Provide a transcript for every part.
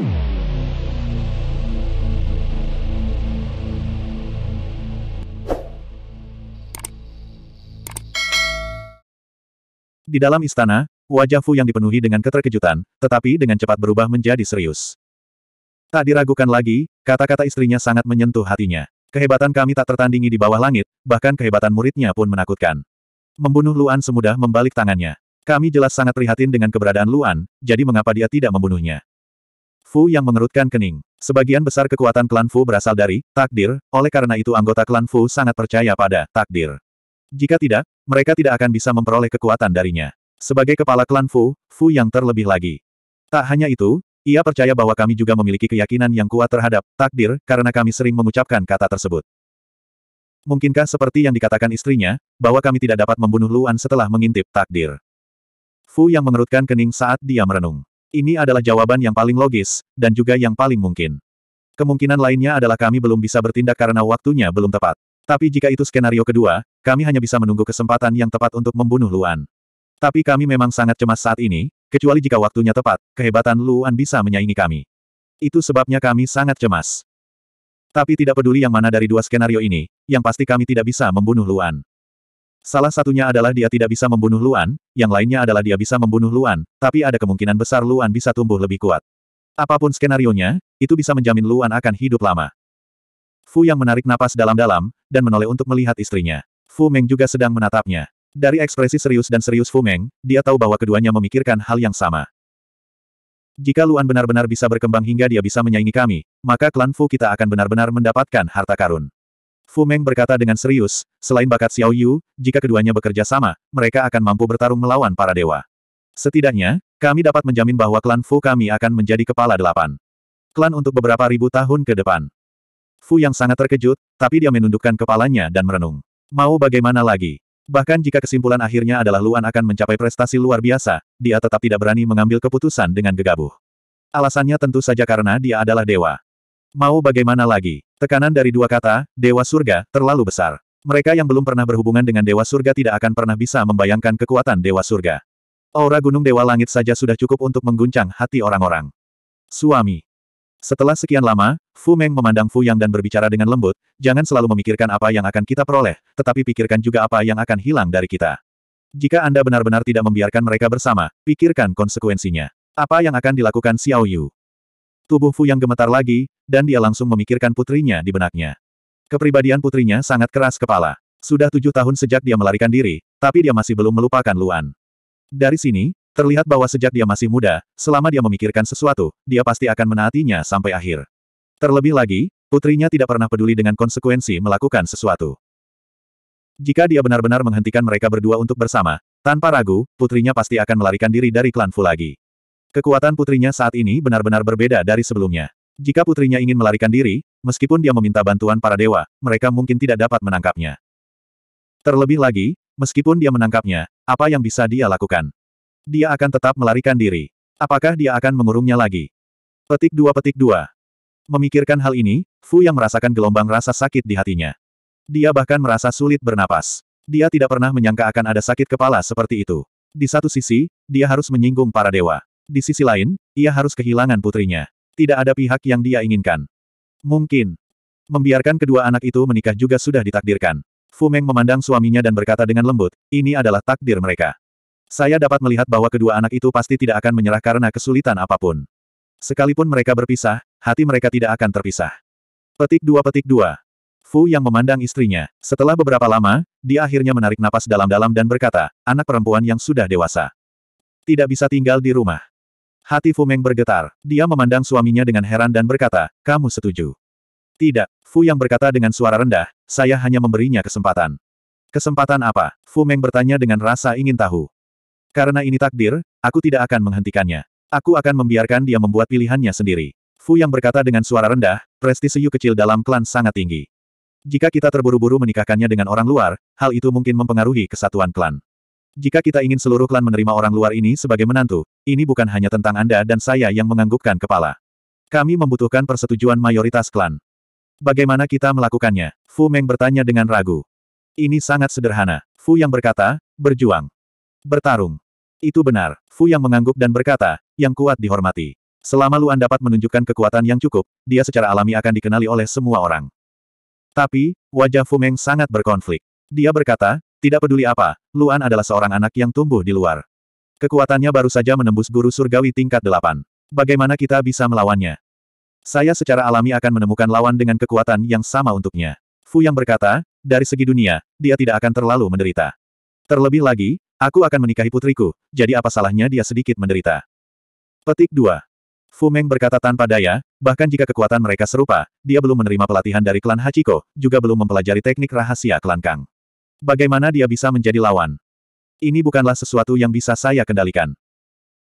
Di dalam istana, wajah Fu yang dipenuhi dengan keterkejutan, tetapi dengan cepat berubah menjadi serius. Tak diragukan lagi, kata-kata istrinya sangat menyentuh hatinya. Kehebatan kami tak tertandingi di bawah langit, bahkan kehebatan muridnya pun menakutkan. Membunuh Luan semudah membalik tangannya. Kami jelas sangat prihatin dengan keberadaan Luan, jadi mengapa dia tidak membunuhnya? Fu yang mengerutkan kening. Sebagian besar kekuatan klan Fu berasal dari takdir, oleh karena itu anggota klan Fu sangat percaya pada takdir. Jika tidak, mereka tidak akan bisa memperoleh kekuatan darinya. Sebagai kepala klan Fu, Fu yang terlebih lagi. Tak hanya itu, ia percaya bahwa kami juga memiliki keyakinan yang kuat terhadap takdir karena kami sering mengucapkan kata tersebut. Mungkinkah seperti yang dikatakan istrinya, bahwa kami tidak dapat membunuh Luan setelah mengintip takdir? Fu yang mengerutkan kening saat dia merenung. Ini adalah jawaban yang paling logis, dan juga yang paling mungkin. Kemungkinan lainnya adalah kami belum bisa bertindak karena waktunya belum tepat. Tapi jika itu skenario kedua, kami hanya bisa menunggu kesempatan yang tepat untuk membunuh Luan. Tapi kami memang sangat cemas saat ini, kecuali jika waktunya tepat, kehebatan Luan bisa menyaingi kami. Itu sebabnya kami sangat cemas. Tapi tidak peduli yang mana dari dua skenario ini, yang pasti kami tidak bisa membunuh Luan. Salah satunya adalah dia tidak bisa membunuh Luan, yang lainnya adalah dia bisa membunuh Luan, tapi ada kemungkinan besar Luan bisa tumbuh lebih kuat. Apapun skenario nya, itu bisa menjamin Luan akan hidup lama. Fu yang menarik napas dalam-dalam, dan menoleh untuk melihat istrinya. Fu Meng juga sedang menatapnya. Dari ekspresi serius dan serius Fu Meng, dia tahu bahwa keduanya memikirkan hal yang sama. Jika Luan benar-benar bisa berkembang hingga dia bisa menyaingi kami, maka klan Fu kita akan benar-benar mendapatkan harta karun. Fu Meng berkata dengan serius, selain bakat Xiao Yu, jika keduanya bekerja sama, mereka akan mampu bertarung melawan para dewa. Setidaknya, kami dapat menjamin bahwa klan Fu kami akan menjadi kepala delapan. Klan untuk beberapa ribu tahun ke depan. Fu yang sangat terkejut, tapi dia menundukkan kepalanya dan merenung. Mau bagaimana lagi? Bahkan jika kesimpulan akhirnya adalah Luan akan mencapai prestasi luar biasa, dia tetap tidak berani mengambil keputusan dengan gegabah. Alasannya tentu saja karena dia adalah dewa. Mau bagaimana lagi? Tekanan dari dua kata, Dewa Surga, terlalu besar. Mereka yang belum pernah berhubungan dengan Dewa Surga tidak akan pernah bisa membayangkan kekuatan Dewa Surga. Aura Gunung Dewa Langit saja sudah cukup untuk mengguncang hati orang-orang. Suami. Setelah sekian lama, Fu Meng memandang Fu Yang dan berbicara dengan lembut, jangan selalu memikirkan apa yang akan kita peroleh, tetapi pikirkan juga apa yang akan hilang dari kita. Jika Anda benar-benar tidak membiarkan mereka bersama, pikirkan konsekuensinya. Apa yang akan dilakukan Xiao Yu? Tubuh Fu yang gemetar lagi, dan dia langsung memikirkan putrinya di benaknya. Kepribadian putrinya sangat keras kepala. Sudah tujuh tahun sejak dia melarikan diri, tapi dia masih belum melupakan Luan. Dari sini, terlihat bahwa sejak dia masih muda, selama dia memikirkan sesuatu, dia pasti akan menaatinya sampai akhir. Terlebih lagi, putrinya tidak pernah peduli dengan konsekuensi melakukan sesuatu. Jika dia benar-benar menghentikan mereka berdua untuk bersama, tanpa ragu, putrinya pasti akan melarikan diri dari klan Fu lagi. Kekuatan putrinya saat ini benar-benar berbeda dari sebelumnya. Jika putrinya ingin melarikan diri, meskipun dia meminta bantuan para dewa, mereka mungkin tidak dapat menangkapnya. Terlebih lagi, meskipun dia menangkapnya, apa yang bisa dia lakukan? Dia akan tetap melarikan diri. Apakah dia akan mengurungnya lagi? Petik dua petik dua. Memikirkan hal ini, Fu yang merasakan gelombang rasa sakit di hatinya. Dia bahkan merasa sulit bernapas. Dia tidak pernah menyangka akan ada sakit kepala seperti itu. Di satu sisi, dia harus menyinggung para dewa. Di sisi lain, ia harus kehilangan putrinya. Tidak ada pihak yang dia inginkan. Mungkin. Membiarkan kedua anak itu menikah juga sudah ditakdirkan. Fu Meng memandang suaminya dan berkata dengan lembut, ini adalah takdir mereka. Saya dapat melihat bahwa kedua anak itu pasti tidak akan menyerah karena kesulitan apapun. Sekalipun mereka berpisah, hati mereka tidak akan terpisah. Petik dua petik dua. Fu yang memandang istrinya. Setelah beberapa lama, dia akhirnya menarik napas dalam-dalam dan berkata, anak perempuan yang sudah dewasa. Tidak bisa tinggal di rumah. Hati Fu Meng bergetar. Dia memandang suaminya dengan heran dan berkata, kamu setuju. Tidak, Fu yang berkata dengan suara rendah, saya hanya memberinya kesempatan. Kesempatan apa? Fu Meng bertanya dengan rasa ingin tahu. Karena ini takdir, aku tidak akan menghentikannya. Aku akan membiarkan dia membuat pilihannya sendiri. Fu yang berkata dengan suara rendah, prestise Yu kecil dalam klan sangat tinggi. Jika kita terburu-buru menikahkannya dengan orang luar, hal itu mungkin mempengaruhi kesatuan klan. Jika kita ingin seluruh klan menerima orang luar ini sebagai menantu, ini bukan hanya tentang Anda dan saya yang menganggukkan kepala. Kami membutuhkan persetujuan mayoritas klan. Bagaimana kita melakukannya? Fu Meng bertanya dengan ragu. Ini sangat sederhana. Fu yang berkata, berjuang. Bertarung. Itu benar. Fu yang mengangguk dan berkata, yang kuat dihormati. Selama Luan dapat menunjukkan kekuatan yang cukup, dia secara alami akan dikenali oleh semua orang. Tapi, wajah Fu Meng sangat berkonflik. Dia berkata, tidak peduli apa, Luan adalah seorang anak yang tumbuh di luar. Kekuatannya baru saja menembus guru surgawi tingkat delapan. Bagaimana kita bisa melawannya? Saya secara alami akan menemukan lawan dengan kekuatan yang sama untuknya. Fu yang berkata, dari segi dunia, dia tidak akan terlalu menderita. Terlebih lagi, aku akan menikahi putriku, jadi apa salahnya dia sedikit menderita. Petik 2. Fu Meng berkata tanpa daya, bahkan jika kekuatan mereka serupa, dia belum menerima pelatihan dari klan Hachiko, juga belum mempelajari teknik rahasia klan Kang. Bagaimana dia bisa menjadi lawan? Ini bukanlah sesuatu yang bisa saya kendalikan.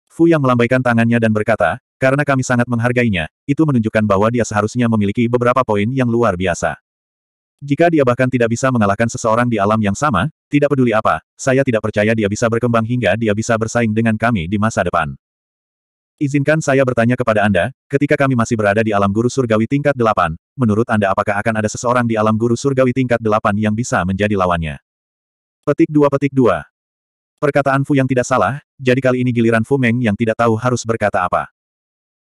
Fu yang melambaikan tangannya dan berkata, karena kami sangat menghargainya, itu menunjukkan bahwa dia seharusnya memiliki beberapa poin yang luar biasa. Jika dia bahkan tidak bisa mengalahkan seseorang di alam yang sama, tidak peduli apa, saya tidak percaya dia bisa berkembang hingga dia bisa bersaing dengan kami di masa depan. Izinkan saya bertanya kepada Anda, ketika kami masih berada di alam guru surgawi tingkat Delapan, menurut Anda apakah akan ada seseorang di alam guru surgawi tingkat Delapan yang bisa menjadi lawannya? Petik dua petik dua. Perkataan Fu yang tidak salah, jadi kali ini giliran Fu Meng yang tidak tahu harus berkata apa.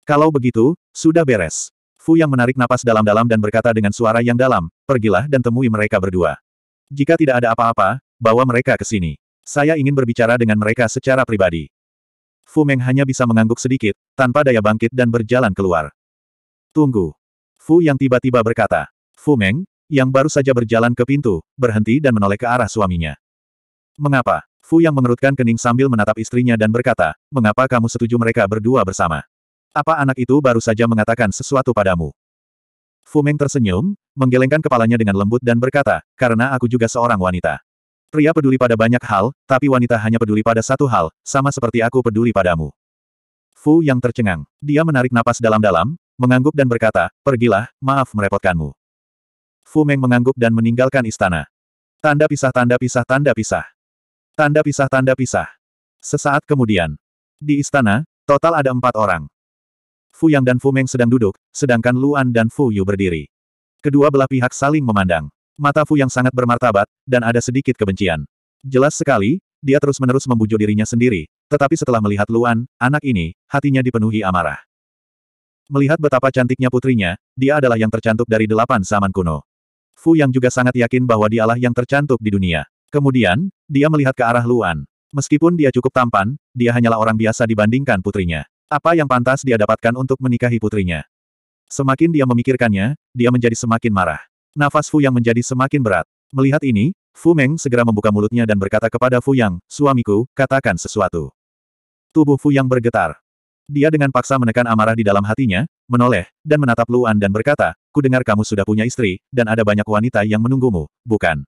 Kalau begitu, sudah beres. Fu yang menarik napas dalam-dalam dan berkata dengan suara yang dalam, pergilah dan temui mereka berdua. Jika tidak ada apa-apa, bawa mereka ke sini. Saya ingin berbicara dengan mereka secara pribadi. Fu Meng hanya bisa mengangguk sedikit, tanpa daya bangkit dan berjalan keluar. Tunggu. Fu yang tiba-tiba berkata. Fu Meng, yang baru saja berjalan ke pintu, berhenti dan menoleh ke arah suaminya. Mengapa? Fu yang mengerutkan kening sambil menatap istrinya dan berkata, mengapa kamu setuju mereka berdua bersama? Apa anak itu baru saja mengatakan sesuatu padamu? Fu Meng tersenyum, menggelengkan kepalanya dengan lembut dan berkata, karena aku juga seorang wanita. Pria peduli pada banyak hal, tapi wanita hanya peduli pada satu hal, sama seperti aku peduli padamu. Fu yang tercengang. Dia menarik napas dalam-dalam, mengangguk dan berkata, pergilah, maaf merepotkanmu. Fu Meng mengangguk dan meninggalkan istana. Tanda pisah tanda pisah tanda pisah. Tanda pisah tanda pisah. Sesaat kemudian. Di istana, total ada empat orang. Fu Yang dan Fu Meng sedang duduk, sedangkan Luan dan Fu Yu berdiri. Kedua belah pihak saling memandang. Mata Fu yang sangat bermartabat, dan ada sedikit kebencian. Jelas sekali, dia terus-menerus membujuk dirinya sendiri, tetapi setelah melihat Luan, anak ini, hatinya dipenuhi amarah. Melihat betapa cantiknya putrinya, dia adalah yang tercantik dari delapan zaman kuno. Fu yang juga sangat yakin bahwa dialah yang tercantik di dunia. Kemudian, dia melihat ke arah Luan. Meskipun dia cukup tampan, dia hanyalah orang biasa dibandingkan putrinya. Apa yang pantas dia dapatkan untuk menikahi putrinya? Semakin dia memikirkannya, dia menjadi semakin marah. Nafas Fu Yang menjadi semakin berat. Melihat ini, Fu Meng segera membuka mulutnya dan berkata kepada Fu Yang, suamiku, katakan sesuatu. Tubuh Fu Yang bergetar. Dia dengan paksa menekan amarah di dalam hatinya, menoleh, dan menatap Luan dan berkata, ku dengar kamu sudah punya istri, dan ada banyak wanita yang menunggumu, bukan?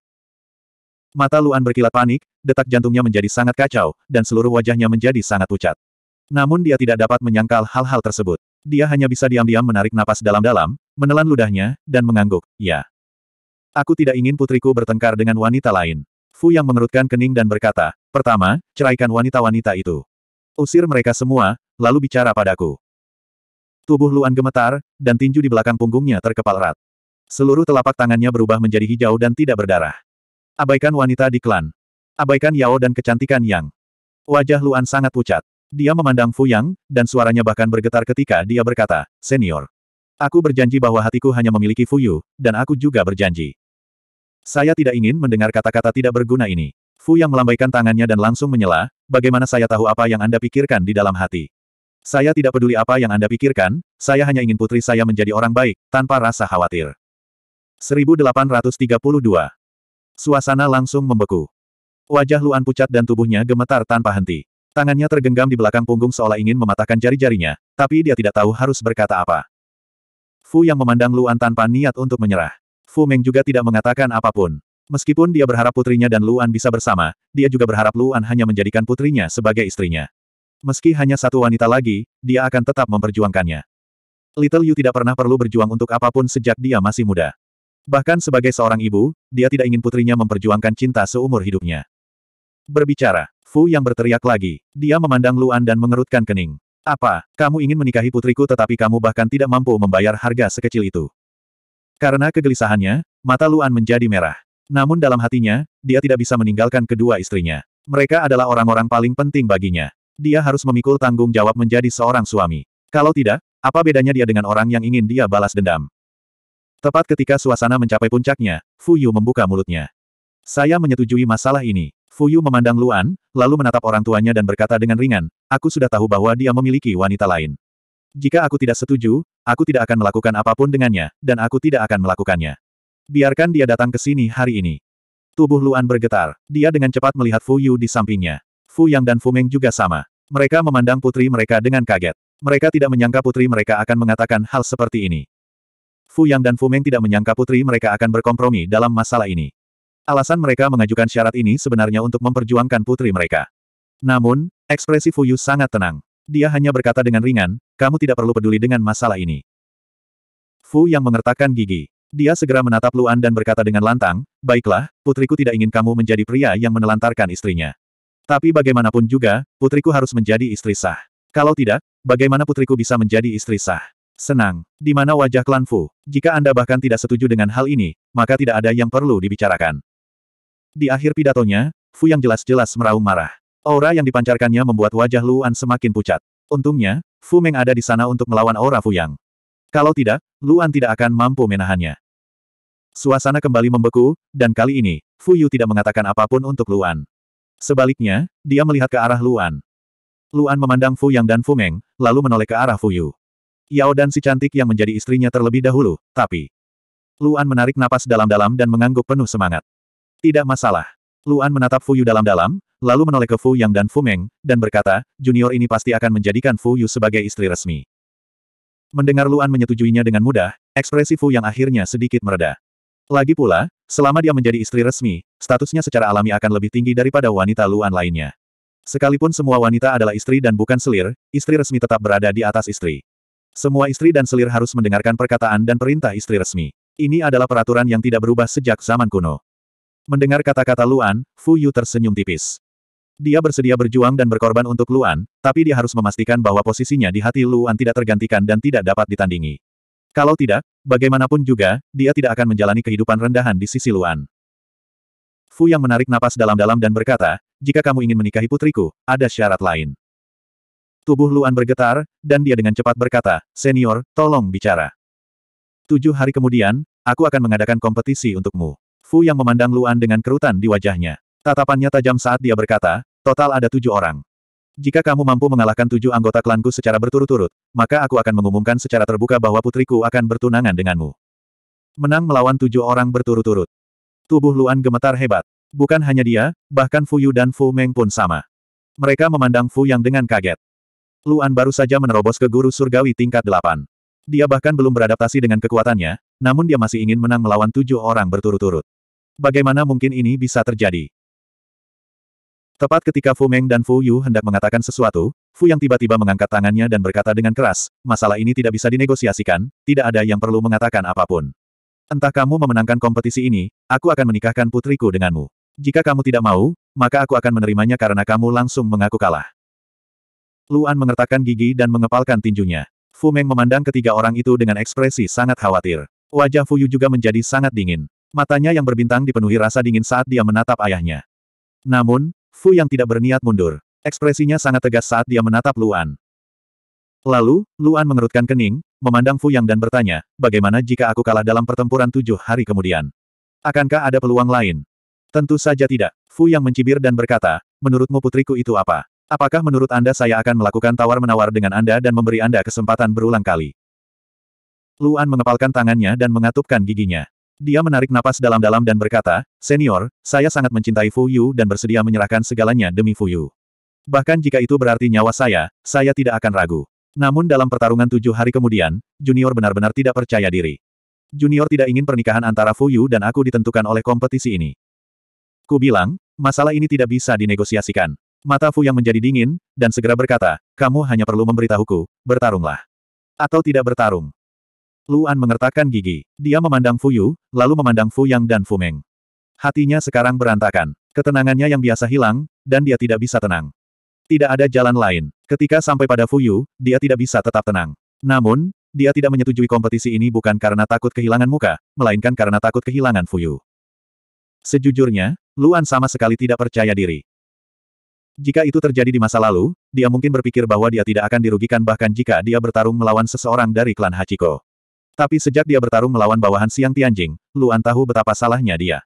Mata Luan berkilat panik, detak jantungnya menjadi sangat kacau, dan seluruh wajahnya menjadi sangat pucat. Namun dia tidak dapat menyangkal hal-hal tersebut. Dia hanya bisa diam-diam menarik napas dalam-dalam, menelan ludahnya, dan mengangguk, ya. Aku tidak ingin putriku bertengkar dengan wanita lain. Fu yang mengerutkan kening dan berkata, pertama, ceraikan wanita-wanita itu. Usir mereka semua, lalu bicara padaku. Tubuh Luan gemetar, dan tinju di belakang punggungnya terkepal rat. Seluruh telapak tangannya berubah menjadi hijau dan tidak berdarah. Abaikan wanita di klan. Abaikan Yao dan kecantikan Yang. Wajah Luan sangat pucat. Dia memandang Fu Yang, dan suaranya bahkan bergetar ketika dia berkata, Senior. Aku berjanji bahwa hatiku hanya memiliki Fuyu, dan aku juga berjanji. Saya tidak ingin mendengar kata-kata tidak berguna ini. Fu yang melambaikan tangannya dan langsung menyela, bagaimana saya tahu apa yang Anda pikirkan di dalam hati. Saya tidak peduli apa yang Anda pikirkan, saya hanya ingin putri saya menjadi orang baik, tanpa rasa khawatir. 1832. Suasana langsung membeku. Wajah Luan pucat dan tubuhnya gemetar tanpa henti. Tangannya tergenggam di belakang punggung seolah ingin mematahkan jari-jarinya, tapi dia tidak tahu harus berkata apa. Fu yang memandang Luan tanpa niat untuk menyerah. Fu Meng juga tidak mengatakan apapun. Meskipun dia berharap putrinya dan Luan bisa bersama, dia juga berharap Luan hanya menjadikan putrinya sebagai istrinya. Meski hanya satu wanita lagi, dia akan tetap memperjuangkannya. Little Yu tidak pernah perlu berjuang untuk apapun sejak dia masih muda. Bahkan sebagai seorang ibu, dia tidak ingin putrinya memperjuangkan cinta seumur hidupnya. Berbicara, Fu yang berteriak lagi. Dia memandang Luan dan mengerutkan kening. Apa, kamu ingin menikahi putriku tetapi kamu bahkan tidak mampu membayar harga sekecil itu? Karena kegelisahannya, mata Luan menjadi merah. Namun dalam hatinya, dia tidak bisa meninggalkan kedua istrinya. Mereka adalah orang-orang paling penting baginya. Dia harus memikul tanggung jawab menjadi seorang suami. Kalau tidak, apa bedanya dia dengan orang yang ingin dia balas dendam? Tepat ketika suasana mencapai puncaknya, Fu Yu membuka mulutnya. Saya menyetujui masalah ini. Fu Yu memandang Luan, lalu menatap orang tuanya dan berkata dengan ringan, aku sudah tahu bahwa dia memiliki wanita lain. Jika aku tidak setuju, aku tidak akan melakukan apapun dengannya, dan aku tidak akan melakukannya. Biarkan dia datang ke sini hari ini. Tubuh Luan bergetar. Dia dengan cepat melihat Fu Yu di sampingnya. Fu Yang dan Fu Meng juga sama. Mereka memandang putri mereka dengan kaget. Mereka tidak menyangka putri mereka akan mengatakan hal seperti ini. Fu Yang dan Fu Meng tidak menyangka putri mereka akan berkompromi dalam masalah ini. Alasan mereka mengajukan syarat ini sebenarnya untuk memperjuangkan putri mereka. Namun, ekspresi Fu Yu sangat tenang. Dia hanya berkata dengan ringan, kamu tidak perlu peduli dengan masalah ini. Fu yang mengertakkan gigi. Dia segera menatap Luan dan berkata dengan lantang, baiklah, putriku tidak ingin kamu menjadi pria yang menelantarkan istrinya. Tapi bagaimanapun juga, putriku harus menjadi istri sah. Kalau tidak, bagaimana putriku bisa menjadi istri sah? Senang. Di mana wajah klan Fu? Jika Anda bahkan tidak setuju dengan hal ini, maka tidak ada yang perlu dibicarakan. Di akhir pidatonya, Fu yang jelas-jelas meraung marah. Aura yang dipancarkannya membuat wajah Luan semakin pucat. Untungnya, Fu Meng ada di sana untuk melawan aura Fu Yang. Kalau tidak, Luan tidak akan mampu menahannya. Suasana kembali membeku, dan kali ini, Fu Yu tidak mengatakan apapun untuk Luan. Sebaliknya, dia melihat ke arah Luan. Luan memandang Fu Yang dan Fu Meng, lalu menoleh ke arah Fu Yu. Yao dan si cantik yang menjadi istrinya terlebih dahulu, tapi... Luan menarik napas dalam-dalam dan mengangguk penuh semangat. Tidak masalah. Luan menatap Fu Yu dalam-dalam, lalu menoleh ke Fu Yang dan Fu Meng, dan berkata, junior ini pasti akan menjadikan Fu Yu sebagai istri resmi. Mendengar Luan menyetujuinya dengan mudah, ekspresi Fu Yang akhirnya sedikit mereda. Lagi pula, selama dia menjadi istri resmi, statusnya secara alami akan lebih tinggi daripada wanita Luan lainnya. Sekalipun semua wanita adalah istri dan bukan selir, istri resmi tetap berada di atas istri. Semua istri dan selir harus mendengarkan perkataan dan perintah istri resmi. Ini adalah peraturan yang tidak berubah sejak zaman kuno. Mendengar kata-kata Luan, Fu Yu tersenyum tipis. Dia bersedia berjuang dan berkorban untuk Luan, tapi dia harus memastikan bahwa posisinya di hati Luan tidak tergantikan dan tidak dapat ditandingi. Kalau tidak, bagaimanapun juga, dia tidak akan menjalani kehidupan rendahan di sisi Luan. Fu yang menarik napas dalam-dalam dan berkata, jika kamu ingin menikahi putriku, ada syarat lain. Tubuh Luan bergetar, dan dia dengan cepat berkata, senior, tolong bicara. Tujuh hari kemudian, aku akan mengadakan kompetisi untukmu. Fu yang memandang Luan dengan kerutan di wajahnya. Tatapannya tajam saat dia berkata, total ada tujuh orang. Jika kamu mampu mengalahkan tujuh anggota klanku secara berturut-turut, maka aku akan mengumumkan secara terbuka bahwa putriku akan bertunangan denganmu. Menang melawan tujuh orang berturut-turut. Tubuh Luan gemetar hebat. Bukan hanya dia, bahkan Fu Yu dan Fu Meng pun sama. Mereka memandang Fu Yang dengan kaget. Luan baru saja menerobos ke guru surgawi tingkat delapan. Dia bahkan belum beradaptasi dengan kekuatannya, namun dia masih ingin menang melawan tujuh orang berturut-turut. Bagaimana mungkin ini bisa terjadi? Tepat ketika Fu Meng dan Fu Yu hendak mengatakan sesuatu, Fu yang tiba-tiba mengangkat tangannya dan berkata dengan keras, masalah ini tidak bisa dinegosiasikan, tidak ada yang perlu mengatakan apapun. Entah kamu memenangkan kompetisi ini, aku akan menikahkan putriku denganmu. Jika kamu tidak mau, maka aku akan menerimanya karena kamu langsung mengaku kalah. Luan mengertakkan gigi dan mengepalkan tinjunya. Fu Meng memandang ketiga orang itu dengan ekspresi sangat khawatir. Wajah Fu Yu juga menjadi sangat dingin. Matanya yang berbintang dipenuhi rasa dingin saat dia menatap ayahnya. Namun, Fu yang tidak berniat mundur. Ekspresinya sangat tegas saat dia menatap Luan. Lalu, Luan mengerutkan kening, memandang Fu Yang dan bertanya, bagaimana jika aku kalah dalam pertempuran tujuh hari kemudian? Akankah ada peluang lain? Tentu saja tidak. Fu Yang mencibir dan berkata, menurutmu putriku itu apa? Apakah menurut Anda saya akan melakukan tawar-menawar dengan Anda dan memberi Anda kesempatan berulang kali? Luan mengepalkan tangannya dan mengatupkan giginya. Dia menarik napas dalam-dalam dan berkata, Senior, saya sangat mencintai Fu Yu dan bersedia menyerahkan segalanya demi Fu Yu. Bahkan jika itu berarti nyawa saya, saya tidak akan ragu. Namun dalam pertarungan tujuh hari kemudian, Junior benar-benar tidak percaya diri. Junior tidak ingin pernikahan antara Fu Yu dan aku ditentukan oleh kompetisi ini. Ku bilang, masalah ini tidak bisa dinegosiasikan. Mata Fu yang menjadi dingin, dan segera berkata, kamu hanya perlu memberitahuku, bertarunglah. Atau tidak bertarung. Luan mengertakkan gigi. Dia memandang Fuyu, lalu memandang Fu Yang dan Fu Meng. Hatinya sekarang berantakan. Ketenangannya yang biasa hilang, dan dia tidak bisa tenang. Tidak ada jalan lain. Ketika sampai pada Fuyu, dia tidak bisa tetap tenang. Namun, dia tidak menyetujui kompetisi ini bukan karena takut kehilangan muka, melainkan karena takut kehilangan Fuyu. Sejujurnya, Luan sama sekali tidak percaya diri. Jika itu terjadi di masa lalu, dia mungkin berpikir bahwa dia tidak akan dirugikan bahkan jika dia bertarung melawan seseorang dari klan Hachiko. Tapi sejak dia bertarung melawan bawahan Siang Tianjing, Luan tahu betapa salahnya dia.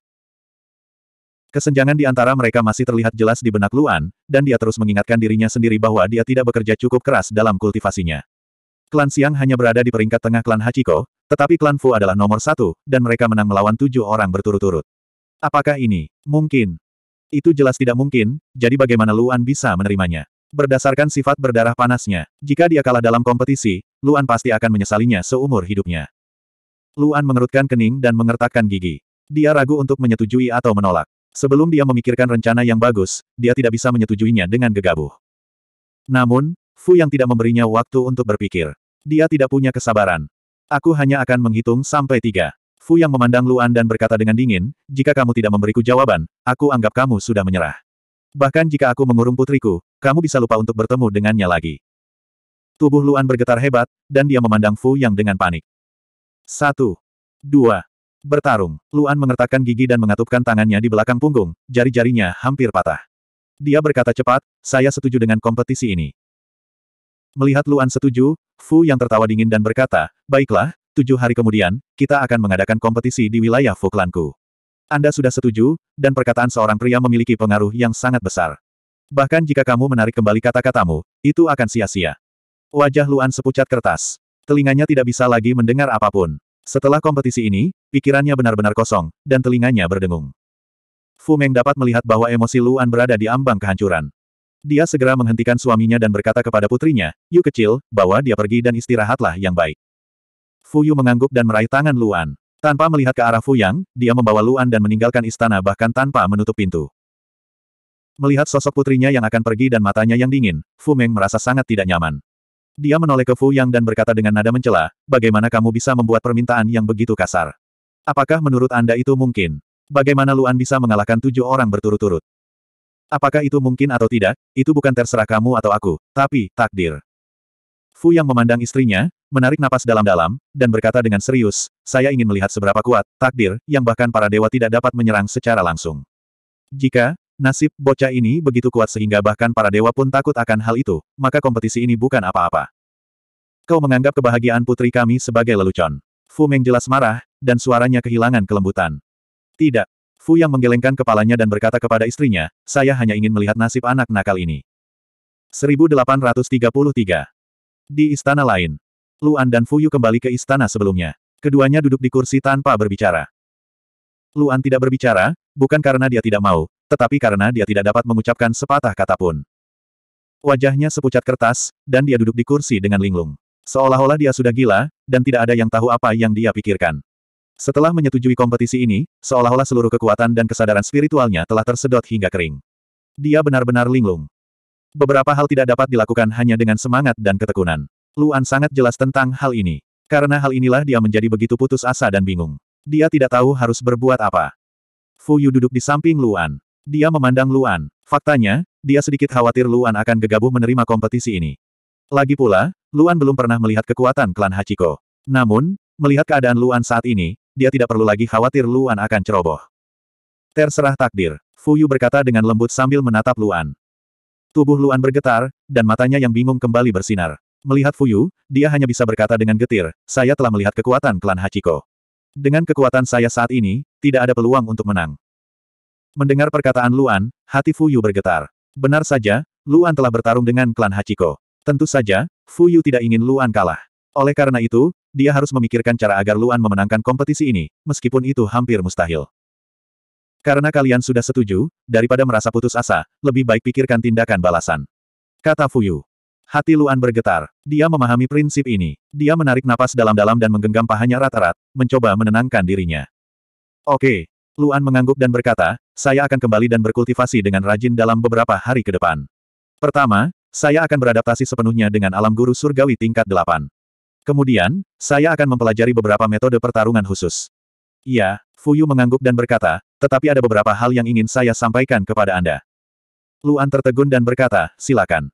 Kesenjangan di antara mereka masih terlihat jelas di benak Luan, dan dia terus mengingatkan dirinya sendiri bahwa dia tidak bekerja cukup keras dalam kultivasinya. Klan Siang hanya berada di peringkat tengah klan Hachiko, tetapi klan Fu adalah nomor satu, dan mereka menang melawan tujuh orang berturut-turut. Apakah ini mungkin? Itu jelas tidak mungkin, jadi bagaimana Luan bisa menerimanya? Berdasarkan sifat berdarah panasnya, jika dia kalah dalam kompetisi, Luan pasti akan menyesalinya seumur hidupnya. Luan mengerutkan kening dan mengertakkan gigi. Dia ragu untuk menyetujui atau menolak. Sebelum dia memikirkan rencana yang bagus, dia tidak bisa menyetujuinya dengan gegabah. Namun, Fu yang tidak memberinya waktu untuk berpikir. Dia tidak punya kesabaran. Aku hanya akan menghitung sampai tiga. Fu yang memandang Luan dan berkata dengan dingin, jika kamu tidak memberiku jawaban, aku anggap kamu sudah menyerah. Bahkan jika aku mengurung putriku, kamu bisa lupa untuk bertemu dengannya lagi. Tubuh Luan bergetar hebat, dan dia memandang Fu Yang dengan panik. Satu. Dua. Bertarung, Luan mengertakkan gigi dan mengatupkan tangannya di belakang punggung, jari-jarinya hampir patah. Dia berkata cepat, saya setuju dengan kompetisi ini. Melihat Luan setuju, Fu yang tertawa dingin dan berkata, baiklah, tujuh hari kemudian, kita akan mengadakan kompetisi di wilayah Fu klanku. Anda sudah setuju, dan perkataan seorang pria memiliki pengaruh yang sangat besar. Bahkan jika kamu menarik kembali kata-katamu, itu akan sia-sia. Wajah Luan sepucat kertas. Telinganya tidak bisa lagi mendengar apapun. Setelah kompetisi ini, pikirannya benar-benar kosong, dan telinganya berdengung. Fu Meng dapat melihat bahwa emosi Luan berada di ambang kehancuran. Dia segera menghentikan suaminya dan berkata kepada putrinya, Yu kecil, bawa dia pergi dan istirahatlah yang baik. Fu Yu mengangguk dan meraih tangan Luan. Tanpa melihat ke arah Fu Yang, dia membawa Luan dan meninggalkan istana bahkan tanpa menutup pintu. Melihat sosok putrinya yang akan pergi dan matanya yang dingin, Fu Meng merasa sangat tidak nyaman. Dia menoleh ke Fu Yang dan berkata dengan nada mencela, bagaimana kamu bisa membuat permintaan yang begitu kasar? Apakah menurut Anda itu mungkin? Bagaimana Luan bisa mengalahkan tujuh orang berturut-turut? Apakah itu mungkin atau tidak, itu bukan terserah kamu atau aku, tapi takdir. Fu Yang memandang istrinya, menarik napas dalam-dalam, dan berkata dengan serius, saya ingin melihat seberapa kuat, takdir, yang bahkan para dewa tidak dapat menyerang secara langsung. Jika, Nasib bocah ini begitu kuat sehingga bahkan para dewa pun takut akan hal itu, maka kompetisi ini bukan apa-apa. Kau menganggap kebahagiaan putri kami sebagai lelucon. Fu Meng jelas marah, dan suaranya kehilangan kelembutan. Tidak. Fu yang menggelengkan kepalanya dan berkata kepada istrinya, saya hanya ingin melihat nasib anak nakal ini. 1833. Di istana lain. Luan dan Fu Yu kembali ke istana sebelumnya. Keduanya duduk di kursi tanpa berbicara. Luan tidak berbicara, bukan karena dia tidak mau, tetapi karena dia tidak dapat mengucapkan sepatah kata pun. Wajahnya sepucat kertas, dan dia duduk di kursi dengan linglung. Seolah-olah dia sudah gila, dan tidak ada yang tahu apa yang dia pikirkan. Setelah menyetujui kompetisi ini, seolah-olah seluruh kekuatan dan kesadaran spiritualnya telah tersedot hingga kering. Dia benar-benar linglung. Beberapa hal tidak dapat dilakukan hanya dengan semangat dan ketekunan. Luan sangat jelas tentang hal ini. Karena hal inilah dia menjadi begitu putus asa dan bingung. Dia tidak tahu harus berbuat apa. Fu Yu duduk di samping Luan. Dia memandang Luan. Faktanya, dia sedikit khawatir Luan akan gegabah menerima kompetisi ini. Lagi pula, Luan belum pernah melihat kekuatan klan Hachiko. Namun, melihat keadaan Luan saat ini, dia tidak perlu lagi khawatir Luan akan ceroboh. Terserah takdir, Fuyu berkata dengan lembut sambil menatap Luan. Tubuh Luan bergetar, dan matanya yang bingung kembali bersinar. Melihat Fuyu, dia hanya bisa berkata dengan getir, saya telah melihat kekuatan klan Hachiko. Dengan kekuatan saya saat ini, tidak ada peluang untuk menang. Mendengar perkataan Luan, hati Fu Yu bergetar. Benar saja, Luan telah bertarung dengan klan Hachiko. Tentu saja, Fu Yu tidak ingin Luan kalah. Oleh karena itu, dia harus memikirkan cara agar Luan memenangkan kompetisi ini, meskipun itu hampir mustahil. Karena kalian sudah setuju, daripada merasa putus asa, lebih baik pikirkan tindakan balasan. Kata Fuyu. Hati Luan bergetar. Dia memahami prinsip ini. Dia menarik napas dalam-dalam dan menggenggam pahanya rata-rat, mencoba menenangkan dirinya. Oke, Luan mengangguk dan berkata, saya akan kembali dan berkultivasi dengan rajin dalam beberapa hari ke depan. Pertama, saya akan beradaptasi sepenuhnya dengan alam guru surgawi tingkat delapan. Kemudian, saya akan mempelajari beberapa metode pertarungan khusus. Iya, Fuyu mengangguk dan berkata, tetapi ada beberapa hal yang ingin saya sampaikan kepada Anda. Luan tertegun dan berkata, silakan.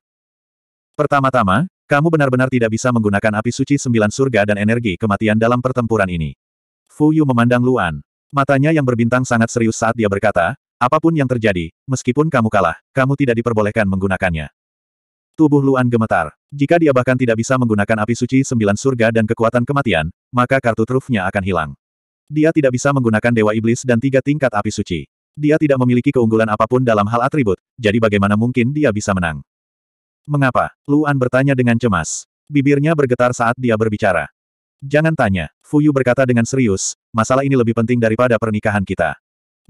Pertama-tama, kamu benar-benar tidak bisa menggunakan api suci sembilan surga dan energi kematian dalam pertempuran ini. Fuyu memandang Luan. Matanya yang berbintang sangat serius saat dia berkata, apapun yang terjadi, meskipun kamu kalah, kamu tidak diperbolehkan menggunakannya. Tubuh Luan gemetar. Jika dia bahkan tidak bisa menggunakan api suci sembilan surga dan kekuatan kematian, maka kartu trufnya akan hilang. Dia tidak bisa menggunakan Dewa Iblis dan tiga tingkat api suci. Dia tidak memiliki keunggulan apapun dalam hal atribut, jadi bagaimana mungkin dia bisa menang? Mengapa? Luan bertanya dengan cemas. Bibirnya bergetar saat dia berbicara. Jangan tanya, Fuyu berkata dengan serius, masalah ini lebih penting daripada pernikahan kita.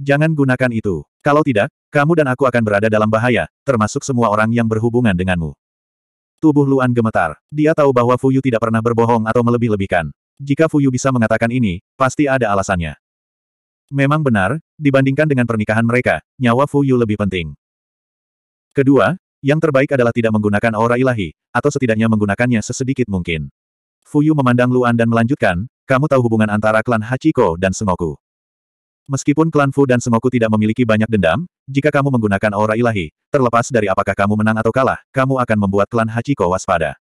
Jangan gunakan itu. Kalau tidak, kamu dan aku akan berada dalam bahaya, termasuk semua orang yang berhubungan denganmu. Tubuh Luan gemetar. Dia tahu bahwa Fuyu tidak pernah berbohong atau melebih-lebihkan. Jika Fuyu bisa mengatakan ini, pasti ada alasannya. Memang benar, dibandingkan dengan pernikahan mereka, nyawa Fuyu lebih penting. Kedua, yang terbaik adalah tidak menggunakan aura ilahi, atau setidaknya menggunakannya sesedikit mungkin. Fuyu memandang Luan dan melanjutkan, kamu tahu hubungan antara klan Hachiko dan Sengoku. Meskipun klan Fu dan Sengoku tidak memiliki banyak dendam, jika kamu menggunakan aura ilahi, terlepas dari apakah kamu menang atau kalah, kamu akan membuat klan Hachiko waspada.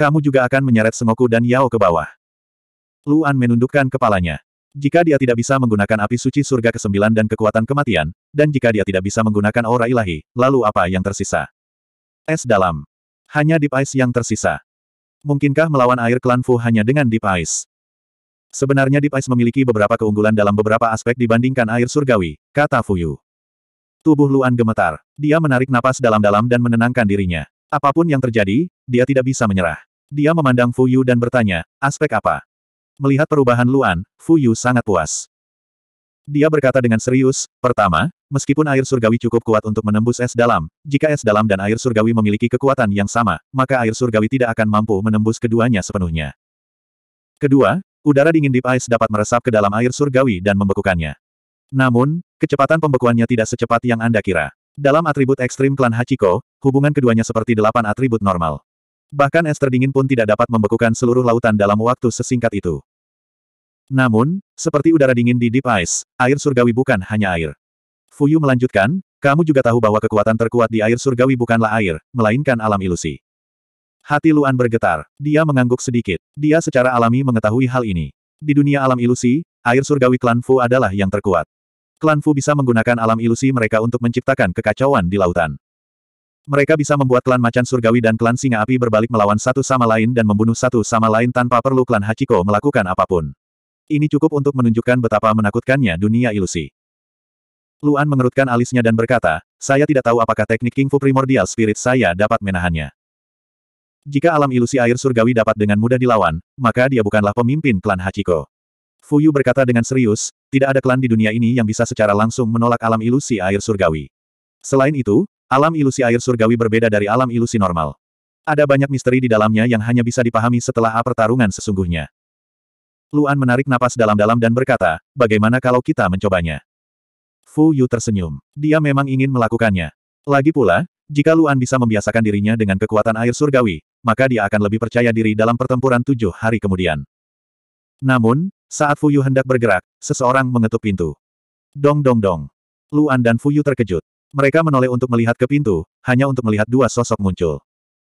Kamu juga akan menyeret Sengoku dan Yao ke bawah. Luan menundukkan kepalanya. Jika dia tidak bisa menggunakan api suci surga ke-9 dan kekuatan kematian, dan jika dia tidak bisa menggunakan aura ilahi, lalu apa yang tersisa? Es dalam. Hanya Deep Ice yang tersisa. Mungkinkah melawan air klan Fu hanya dengan Deep Ice? Sebenarnya Deep Ice memiliki beberapa keunggulan dalam beberapa aspek dibandingkan air surgawi, kata Fuyu. Tubuh Luan gemetar. Dia menarik napas dalam-dalam dan menenangkan dirinya. Apapun yang terjadi, dia tidak bisa menyerah. Dia memandang Fuyu dan bertanya, aspek apa? Melihat perubahan Luan, Fuyu sangat puas. Dia berkata dengan serius, pertama, meskipun air surgawi cukup kuat untuk menembus es dalam, jika es dalam dan air surgawi memiliki kekuatan yang sama, maka air surgawi tidak akan mampu menembus keduanya sepenuhnya. Kedua, Udara dingin Deep Ice dapat meresap ke dalam air surgawi dan membekukannya. Namun, kecepatan pembekuannya tidak secepat yang Anda kira. Dalam atribut ekstrim klan Hachiko, hubungan keduanya seperti delapan atribut normal. Bahkan es terdingin pun tidak dapat membekukan seluruh lautan dalam waktu sesingkat itu. Namun, seperti udara dingin di Deep Ice, air surgawi bukan hanya air. Fuyu melanjutkan, kamu juga tahu bahwa kekuatan terkuat di air surgawi bukanlah air, melainkan alam ilusi. Hati Luan bergetar. Dia mengangguk sedikit. Dia secara alami mengetahui hal ini. Di dunia alam ilusi, air surgawi klan Fu adalah yang terkuat. Klan Fu bisa menggunakan alam ilusi mereka untuk menciptakan kekacauan di lautan. Mereka bisa membuat klan macan surgawi dan klan singa api berbalik melawan satu sama lain dan membunuh satu sama lain tanpa perlu klan Hachiko melakukan apapun. Ini cukup untuk menunjukkan betapa menakutkannya dunia ilusi. Luan mengerutkan alisnya dan berkata, saya tidak tahu apakah teknik King Fu primordial spirit saya dapat menahannya. Jika alam ilusi air surgawi dapat dengan mudah dilawan, maka dia bukanlah pemimpin klan Hachiko. Fuyu berkata dengan serius, tidak ada klan di dunia ini yang bisa secara langsung menolak alam ilusi air surgawi. Selain itu, alam ilusi air surgawi berbeda dari alam ilusi normal. Ada banyak misteri di dalamnya yang hanya bisa dipahami setelah A pertarungan sesungguhnya. Luan menarik napas dalam-dalam dan berkata, bagaimana kalau kita mencobanya? Fu Yu tersenyum. Dia memang ingin melakukannya. Lagi pula, jika Luan bisa membiasakan dirinya dengan kekuatan air surgawi, maka dia akan lebih percaya diri dalam pertempuran tujuh hari kemudian. Namun, saat Fuyu hendak bergerak, seseorang mengetuk pintu. Dong dong dong. Luan dan Fuyu terkejut. Mereka menoleh untuk melihat ke pintu, hanya untuk melihat dua sosok muncul.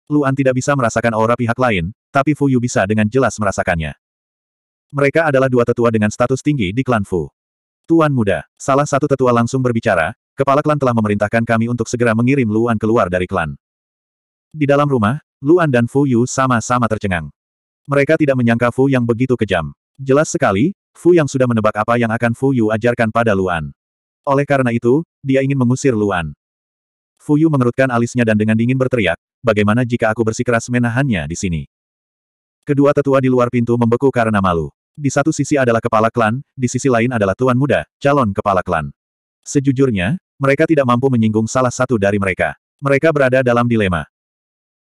Luan tidak bisa merasakan aura pihak lain, tapi Fuyu bisa dengan jelas merasakannya. Mereka adalah dua tetua dengan status tinggi di klan Fu. Tuan muda, salah satu tetua langsung berbicara, kepala klan telah memerintahkan kami untuk segera mengirim Luan keluar dari klan. Di dalam rumah, Luan dan Fu Yu sama-sama tercengang. Mereka tidak menyangka Fu yang begitu kejam. Jelas sekali, Fu yang sudah menebak apa yang akan Fu Yu ajarkan pada Luan. Oleh karena itu, dia ingin mengusir Luan. Fu Yu mengerutkan alisnya dan dengan dingin berteriak, bagaimana jika aku bersikeras menahannya di sini? Kedua tetua di luar pintu membeku karena malu. Di satu sisi adalah kepala klan, di sisi lain adalah tuan muda, calon kepala klan. Sejujurnya, mereka tidak mampu menyinggung salah satu dari mereka. Mereka berada dalam dilema.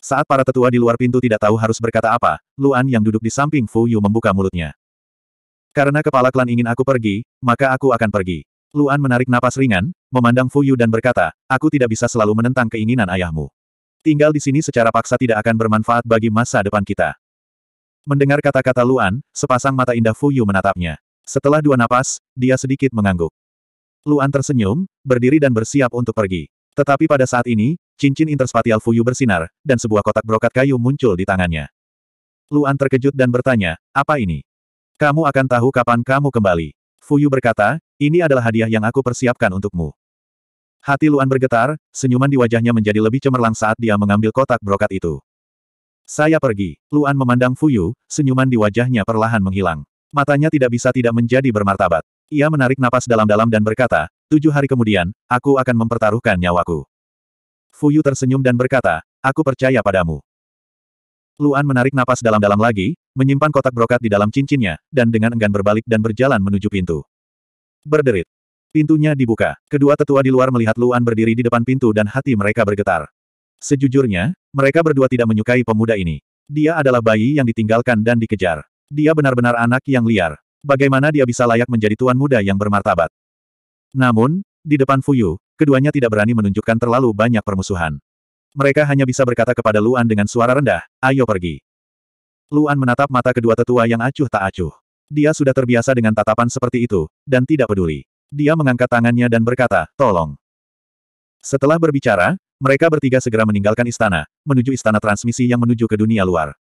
Saat para tetua di luar pintu tidak tahu harus berkata apa, Luan yang duduk di samping Fu Yu membuka mulutnya. Karena kepala klan ingin aku pergi, maka aku akan pergi. Luan menarik napas ringan, memandang Fu Yu dan berkata, aku tidak bisa selalu menentang keinginan ayahmu. Tinggal di sini secara paksa tidak akan bermanfaat bagi masa depan kita. Mendengar kata-kata Luan, sepasang mata indah Fu Yu menatapnya. Setelah dua napas, dia sedikit mengangguk. Luan tersenyum, berdiri dan bersiap untuk pergi. Tetapi pada saat ini, Cincin interspatial Fuyu bersinar, dan sebuah kotak brokat kayu muncul di tangannya. Luan terkejut dan bertanya, apa ini? Kamu akan tahu kapan kamu kembali. Fuyu berkata, ini adalah hadiah yang aku persiapkan untukmu. Hati Luan bergetar, senyuman di wajahnya menjadi lebih cemerlang saat dia mengambil kotak brokat itu. Saya pergi. Luan memandang Fuyu, senyuman di wajahnya perlahan menghilang. Matanya tidak bisa tidak menjadi bermartabat. Ia menarik napas dalam-dalam dan berkata, tujuh hari kemudian, aku akan mempertaruhkan nyawaku. Fuyu tersenyum dan berkata, aku percaya padamu. Luan menarik napas dalam-dalam lagi, menyimpan kotak brokat di dalam cincinnya, dan dengan enggan berbalik dan berjalan menuju pintu. Berderit. Pintunya dibuka. Kedua tetua di luar melihat Luan berdiri di depan pintu dan hati mereka bergetar. Sejujurnya, mereka berdua tidak menyukai pemuda ini. Dia adalah bayi yang ditinggalkan dan dikejar. Dia benar-benar anak yang liar. Bagaimana dia bisa layak menjadi tuan muda yang bermartabat? Namun, di depan Fuyu, keduanya tidak berani menunjukkan terlalu banyak permusuhan. Mereka hanya bisa berkata kepada Luan dengan suara rendah, ayo pergi. Luan menatap mata kedua tetua yang acuh tak acuh. Dia sudah terbiasa dengan tatapan seperti itu, dan tidak peduli. Dia mengangkat tangannya dan berkata, tolong. Setelah berbicara, mereka bertiga segera meninggalkan istana, menuju istana transmisi yang menuju ke dunia luar.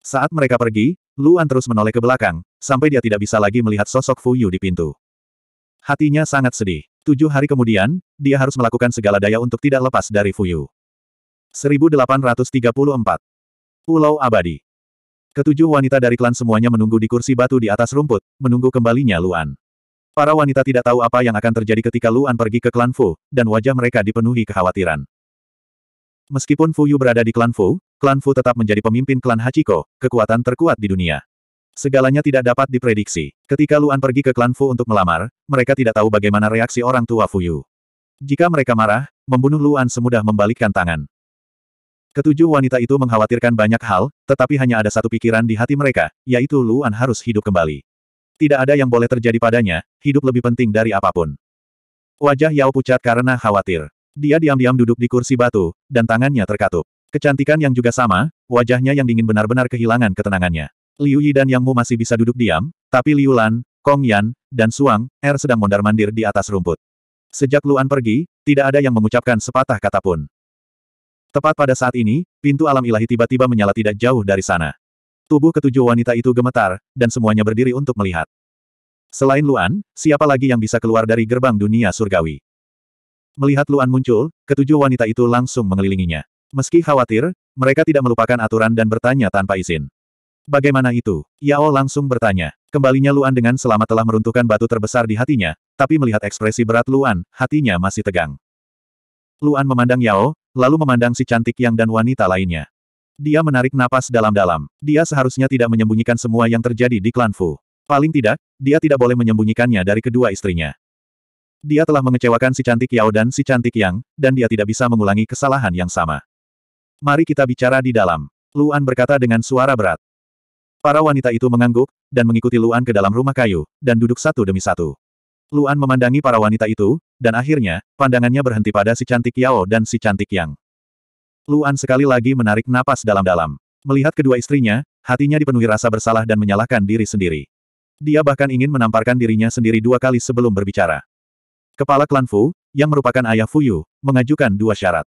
Saat mereka pergi, Luan terus menoleh ke belakang, sampai dia tidak bisa lagi melihat sosok Fuyu di pintu. Hatinya sangat sedih. Tujuh hari kemudian, dia harus melakukan segala daya untuk tidak lepas dari Fuyu. 1834. Pulau Abadi. Ketujuh wanita dari klan semuanya menunggu di kursi batu di atas rumput, menunggu kembalinya Luan. Para wanita tidak tahu apa yang akan terjadi ketika Luan pergi ke klan Fu, dan wajah mereka dipenuhi kekhawatiran. Meskipun Fuyu berada di klan Fu, klan Fu tetap menjadi pemimpin klan Hachiko, kekuatan terkuat di dunia. Segalanya tidak dapat diprediksi. Ketika Luan pergi ke klan Fu untuk melamar, mereka tidak tahu bagaimana reaksi orang tua Fu Yu. Jika mereka marah, membunuh Luan semudah membalikkan tangan. Ketujuh wanita itu mengkhawatirkan banyak hal, tetapi hanya ada satu pikiran di hati mereka, yaitu Luan harus hidup kembali. Tidak ada yang boleh terjadi padanya, hidup lebih penting dari apapun. Wajah Yao pucat karena khawatir. Dia diam-diam duduk di kursi batu, dan tangannya terkatup. Kecantikan yang juga sama, wajahnya yang dingin benar-benar kehilangan ketenangannya. Liu Yi dan Yang Mu masih bisa duduk diam, tapi Liu Lan, Kong Yan, dan Suang, Er sedang mondar-mandir di atas rumput. Sejak Luan pergi, tidak ada yang mengucapkan sepatah kata pun. Tepat pada saat ini, pintu alam ilahi tiba-tiba menyala tidak jauh dari sana. Tubuh ketujuh wanita itu gemetar, dan semuanya berdiri untuk melihat. Selain Luan, siapa lagi yang bisa keluar dari gerbang dunia surgawi? Melihat Luan muncul, ketujuh wanita itu langsung mengelilinginya. Meski khawatir, mereka tidak melupakan aturan dan bertanya tanpa izin. Bagaimana itu? Yao langsung bertanya. Kembalinya Luan dengan selamat telah meruntuhkan batu terbesar di hatinya, tapi melihat ekspresi berat Luan, hatinya masih tegang. Luan memandang Yao, lalu memandang si cantik yang dan wanita lainnya. Dia menarik napas dalam-dalam. Dia seharusnya tidak menyembunyikan semua yang terjadi di klan Fu. Paling tidak, dia tidak boleh menyembunyikannya dari kedua istrinya. Dia telah mengecewakan si cantik Yao dan si cantik Yang, dan dia tidak bisa mengulangi kesalahan yang sama. Mari kita bicara di dalam. Luan berkata dengan suara berat. Para wanita itu mengangguk, dan mengikuti Luan ke dalam rumah kayu, dan duduk satu demi satu. Luan memandangi para wanita itu, dan akhirnya, pandangannya berhenti pada si cantik Yao dan si cantik Yang. Luan sekali lagi menarik napas dalam-dalam. Melihat kedua istrinya, hatinya dipenuhi rasa bersalah dan menyalahkan diri sendiri. Dia bahkan ingin menamparkan dirinya sendiri dua kali sebelum berbicara. Kepala klan Fu, yang merupakan ayah Fuyu, mengajukan dua syarat.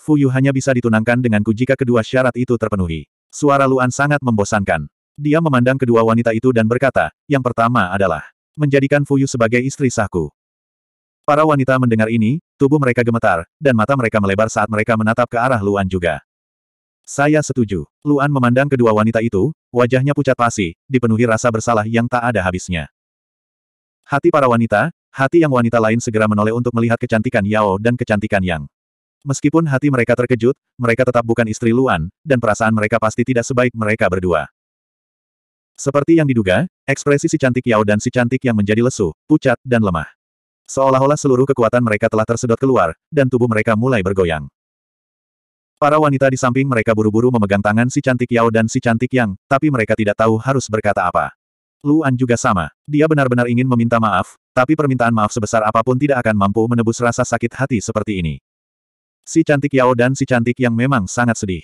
Fuyu hanya bisa ditunangkan denganku jika kedua syarat itu terpenuhi. Suara Luan sangat membosankan. Dia memandang kedua wanita itu dan berkata, yang pertama adalah menjadikan Fuyu sebagai istri sahku. Para wanita mendengar ini, tubuh mereka gemetar, dan mata mereka melebar saat mereka menatap ke arah Luan juga. Saya setuju. Luan memandang kedua wanita itu, wajahnya pucat pasi, dipenuhi rasa bersalah yang tak ada habisnya. Hati para wanita, hati yang wanita lain segera menoleh untuk melihat kecantikan Yao dan kecantikan Yang. Meskipun hati mereka terkejut, mereka tetap bukan istri Luan, dan perasaan mereka pasti tidak sebaik mereka berdua. Seperti yang diduga, ekspresi si cantik Yao dan si cantik yang menjadi lesu, pucat, dan lemah. Seolah-olah seluruh kekuatan mereka telah tersedot keluar, dan tubuh mereka mulai bergoyang. Para wanita di samping mereka buru-buru memegang tangan si cantik Yao dan si cantik Yang, tapi mereka tidak tahu harus berkata apa. Luan juga sama. Dia benar-benar ingin meminta maaf, tapi permintaan maaf sebesar apapun tidak akan mampu menebus rasa sakit hati seperti ini. Si cantik Yao dan si cantik Yang memang sangat sedih.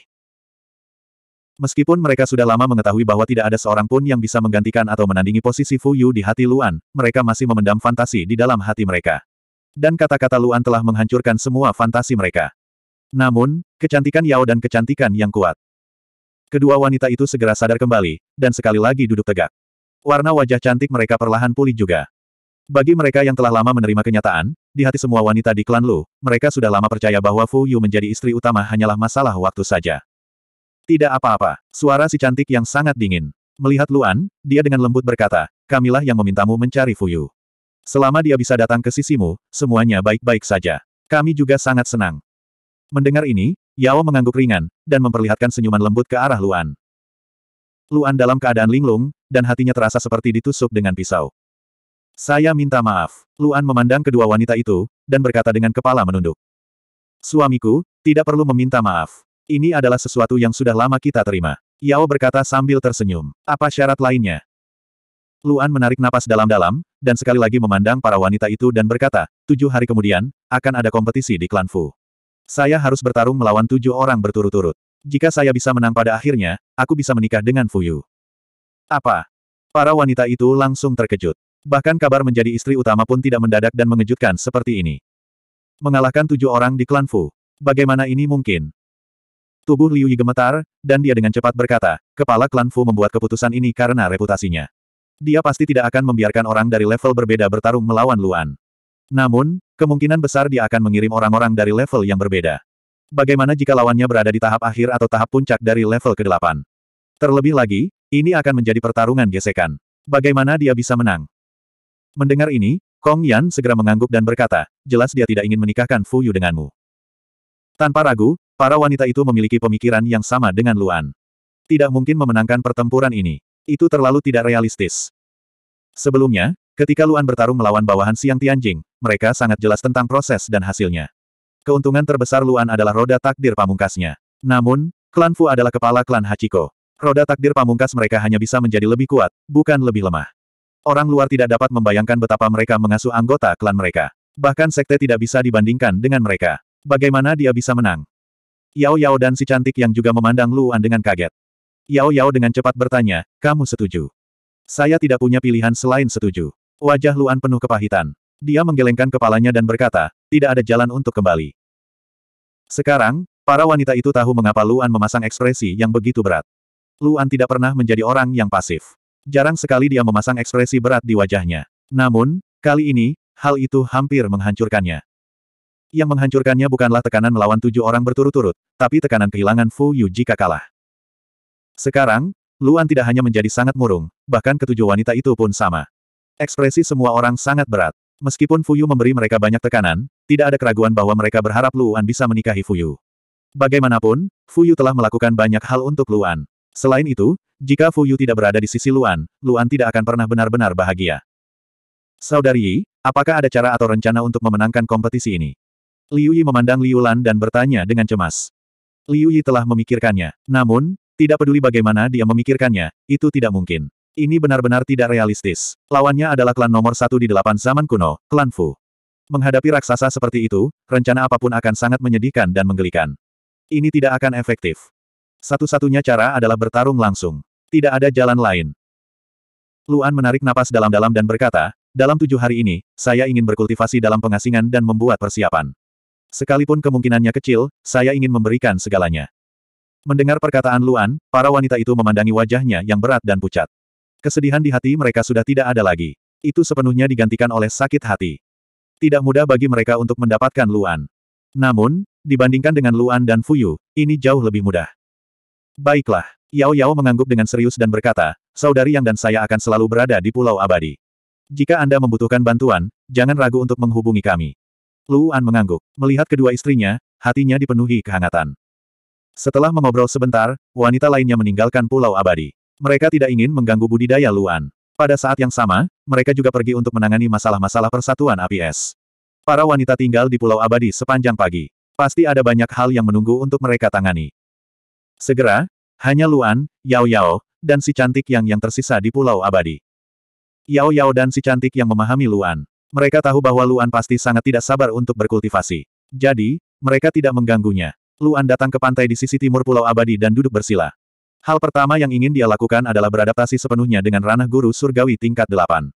Meskipun mereka sudah lama mengetahui bahwa tidak ada seorang pun yang bisa menggantikan atau menandingi posisi Fu Yu di hati Luan, mereka masih memendam fantasi di dalam hati mereka. Dan kata-kata Luan telah menghancurkan semua fantasi mereka. Namun, kecantikan Yao dan kecantikan yang kuat. Kedua wanita itu segera sadar kembali, dan sekali lagi duduk tegak. Warna wajah cantik mereka perlahan pulih juga. Bagi mereka yang telah lama menerima kenyataan, di hati semua wanita di klan Lu, mereka sudah lama percaya bahwa Fu Yu menjadi istri utama hanyalah masalah waktu saja. Tidak apa-apa, suara si cantik yang sangat dingin. Melihat Luan, dia dengan lembut berkata, kamilah yang memintamu mencari Fuyu. Selama dia bisa datang ke sisimu, semuanya baik-baik saja. Kami juga sangat senang. Mendengar ini, Yao mengangguk ringan, dan memperlihatkan senyuman lembut ke arah Luan. Luan dalam keadaan linglung, dan hatinya terasa seperti ditusuk dengan pisau. Saya minta maaf. Luan memandang kedua wanita itu, dan berkata dengan kepala menunduk. Suamiku, tidak perlu meminta maaf. Ini adalah sesuatu yang sudah lama kita terima. Yao berkata sambil tersenyum. Apa syarat lainnya? Luan menarik napas dalam-dalam, dan sekali lagi memandang para wanita itu dan berkata, tujuh hari kemudian, akan ada kompetisi di klan Fu. Saya harus bertarung melawan tujuh orang berturut-turut. Jika saya bisa menang pada akhirnya, aku bisa menikah dengan Fu Yu. Apa? Para wanita itu langsung terkejut. Bahkan kabar menjadi istri utama pun tidak mendadak dan mengejutkan seperti ini. Mengalahkan tujuh orang di klan Fu. Bagaimana ini mungkin? Tubuh Liu Yi gemetar, dan dia dengan cepat berkata, kepala klan Fu membuat keputusan ini karena reputasinya. Dia pasti tidak akan membiarkan orang dari level berbeda bertarung melawan Luan. Namun, kemungkinan besar dia akan mengirim orang-orang dari level yang berbeda. Bagaimana jika lawannya berada di tahap akhir atau tahap puncak dari level ke-8? Terlebih lagi, ini akan menjadi pertarungan gesekan. Bagaimana dia bisa menang? Mendengar ini, Kong Yan segera mengangguk dan berkata, jelas dia tidak ingin menikahkan Fu Yu denganmu. Tanpa ragu, Para wanita itu memiliki pemikiran yang sama dengan Luan. Tidak mungkin memenangkan pertempuran ini. Itu terlalu tidak realistis. Sebelumnya, ketika Luan bertarung melawan bawahan Siang Tianjing, mereka sangat jelas tentang proses dan hasilnya. Keuntungan terbesar Luan adalah roda takdir pamungkasnya. Namun, klan Fu adalah kepala klan Hachiko. Roda takdir pamungkas mereka hanya bisa menjadi lebih kuat, bukan lebih lemah. Orang luar tidak dapat membayangkan betapa mereka mengasuh anggota klan mereka. Bahkan sekte tidak bisa dibandingkan dengan mereka. Bagaimana dia bisa menang? Yao Yao dan si cantik yang juga memandang Luan dengan kaget. Yao Yao dengan cepat bertanya, kamu setuju? Saya tidak punya pilihan selain setuju. Wajah Luan penuh kepahitan. Dia menggelengkan kepalanya dan berkata, tidak ada jalan untuk kembali. Sekarang, para wanita itu tahu mengapa Luan memasang ekspresi yang begitu berat. Luan tidak pernah menjadi orang yang pasif. Jarang sekali dia memasang ekspresi berat di wajahnya. Namun, kali ini, hal itu hampir menghancurkannya. Yang menghancurkannya bukanlah tekanan melawan tujuh orang berturut-turut, tapi tekanan kehilangan Fu Yu jika kalah. Sekarang, Luan tidak hanya menjadi sangat murung, bahkan ketujuh wanita itu pun sama. Ekspresi semua orang sangat berat. Meskipun Fu Yu memberi mereka banyak tekanan, tidak ada keraguan bahwa mereka berharap Luan bisa menikahi Fu Yu. Bagaimanapun, Fu Yu telah melakukan banyak hal untuk Luan. Selain itu, jika Fu Yu tidak berada di sisi Luan, Luan tidak akan pernah benar-benar bahagia. Saudari apakah ada cara atau rencana untuk memenangkan kompetisi ini? Liu Yi memandang Liu Lan dan bertanya dengan cemas. Liu Yi telah memikirkannya. Namun, tidak peduli bagaimana dia memikirkannya, itu tidak mungkin. Ini benar-benar tidak realistis. Lawannya adalah klan nomor satu di delapan zaman kuno, klan Fu. Menghadapi raksasa seperti itu, rencana apapun akan sangat menyedihkan dan menggelikan. Ini tidak akan efektif. Satu-satunya cara adalah bertarung langsung. Tidak ada jalan lain. Luan menarik napas dalam-dalam dan berkata, dalam tujuh hari ini, saya ingin berkultivasi dalam pengasingan dan membuat persiapan. Sekalipun kemungkinannya kecil, saya ingin memberikan segalanya. Mendengar perkataan Luan, para wanita itu memandangi wajahnya yang berat dan pucat. Kesedihan di hati mereka sudah tidak ada lagi. Itu sepenuhnya digantikan oleh sakit hati. Tidak mudah bagi mereka untuk mendapatkan Luan. Namun, dibandingkan dengan Luan dan Fuyu, ini jauh lebih mudah. Baiklah, Yao Yao mengangguk dengan serius dan berkata, saudari yang dan saya akan selalu berada di Pulau Abadi. Jika Anda membutuhkan bantuan, jangan ragu untuk menghubungi kami. Luan mengangguk. Melihat kedua istrinya, hatinya dipenuhi kehangatan. Setelah mengobrol sebentar, wanita lainnya meninggalkan Pulau Abadi. Mereka tidak ingin mengganggu budidaya Luan. Pada saat yang sama, mereka juga pergi untuk menangani masalah-masalah persatuan APS. Para wanita tinggal di Pulau Abadi sepanjang pagi. Pasti ada banyak hal yang menunggu untuk mereka tangani. Segera, hanya Luan, Yao Yao, dan si cantik yang yang tersisa di Pulau Abadi. Yao Yao dan si cantik yang memahami Luan. Mereka tahu bahwa Luan pasti sangat tidak sabar untuk berkultivasi. Jadi, mereka tidak mengganggunya. Luan datang ke pantai di sisi timur Pulau Abadi dan duduk bersila. Hal pertama yang ingin dia lakukan adalah beradaptasi sepenuhnya dengan ranah guru surgawi tingkat 8.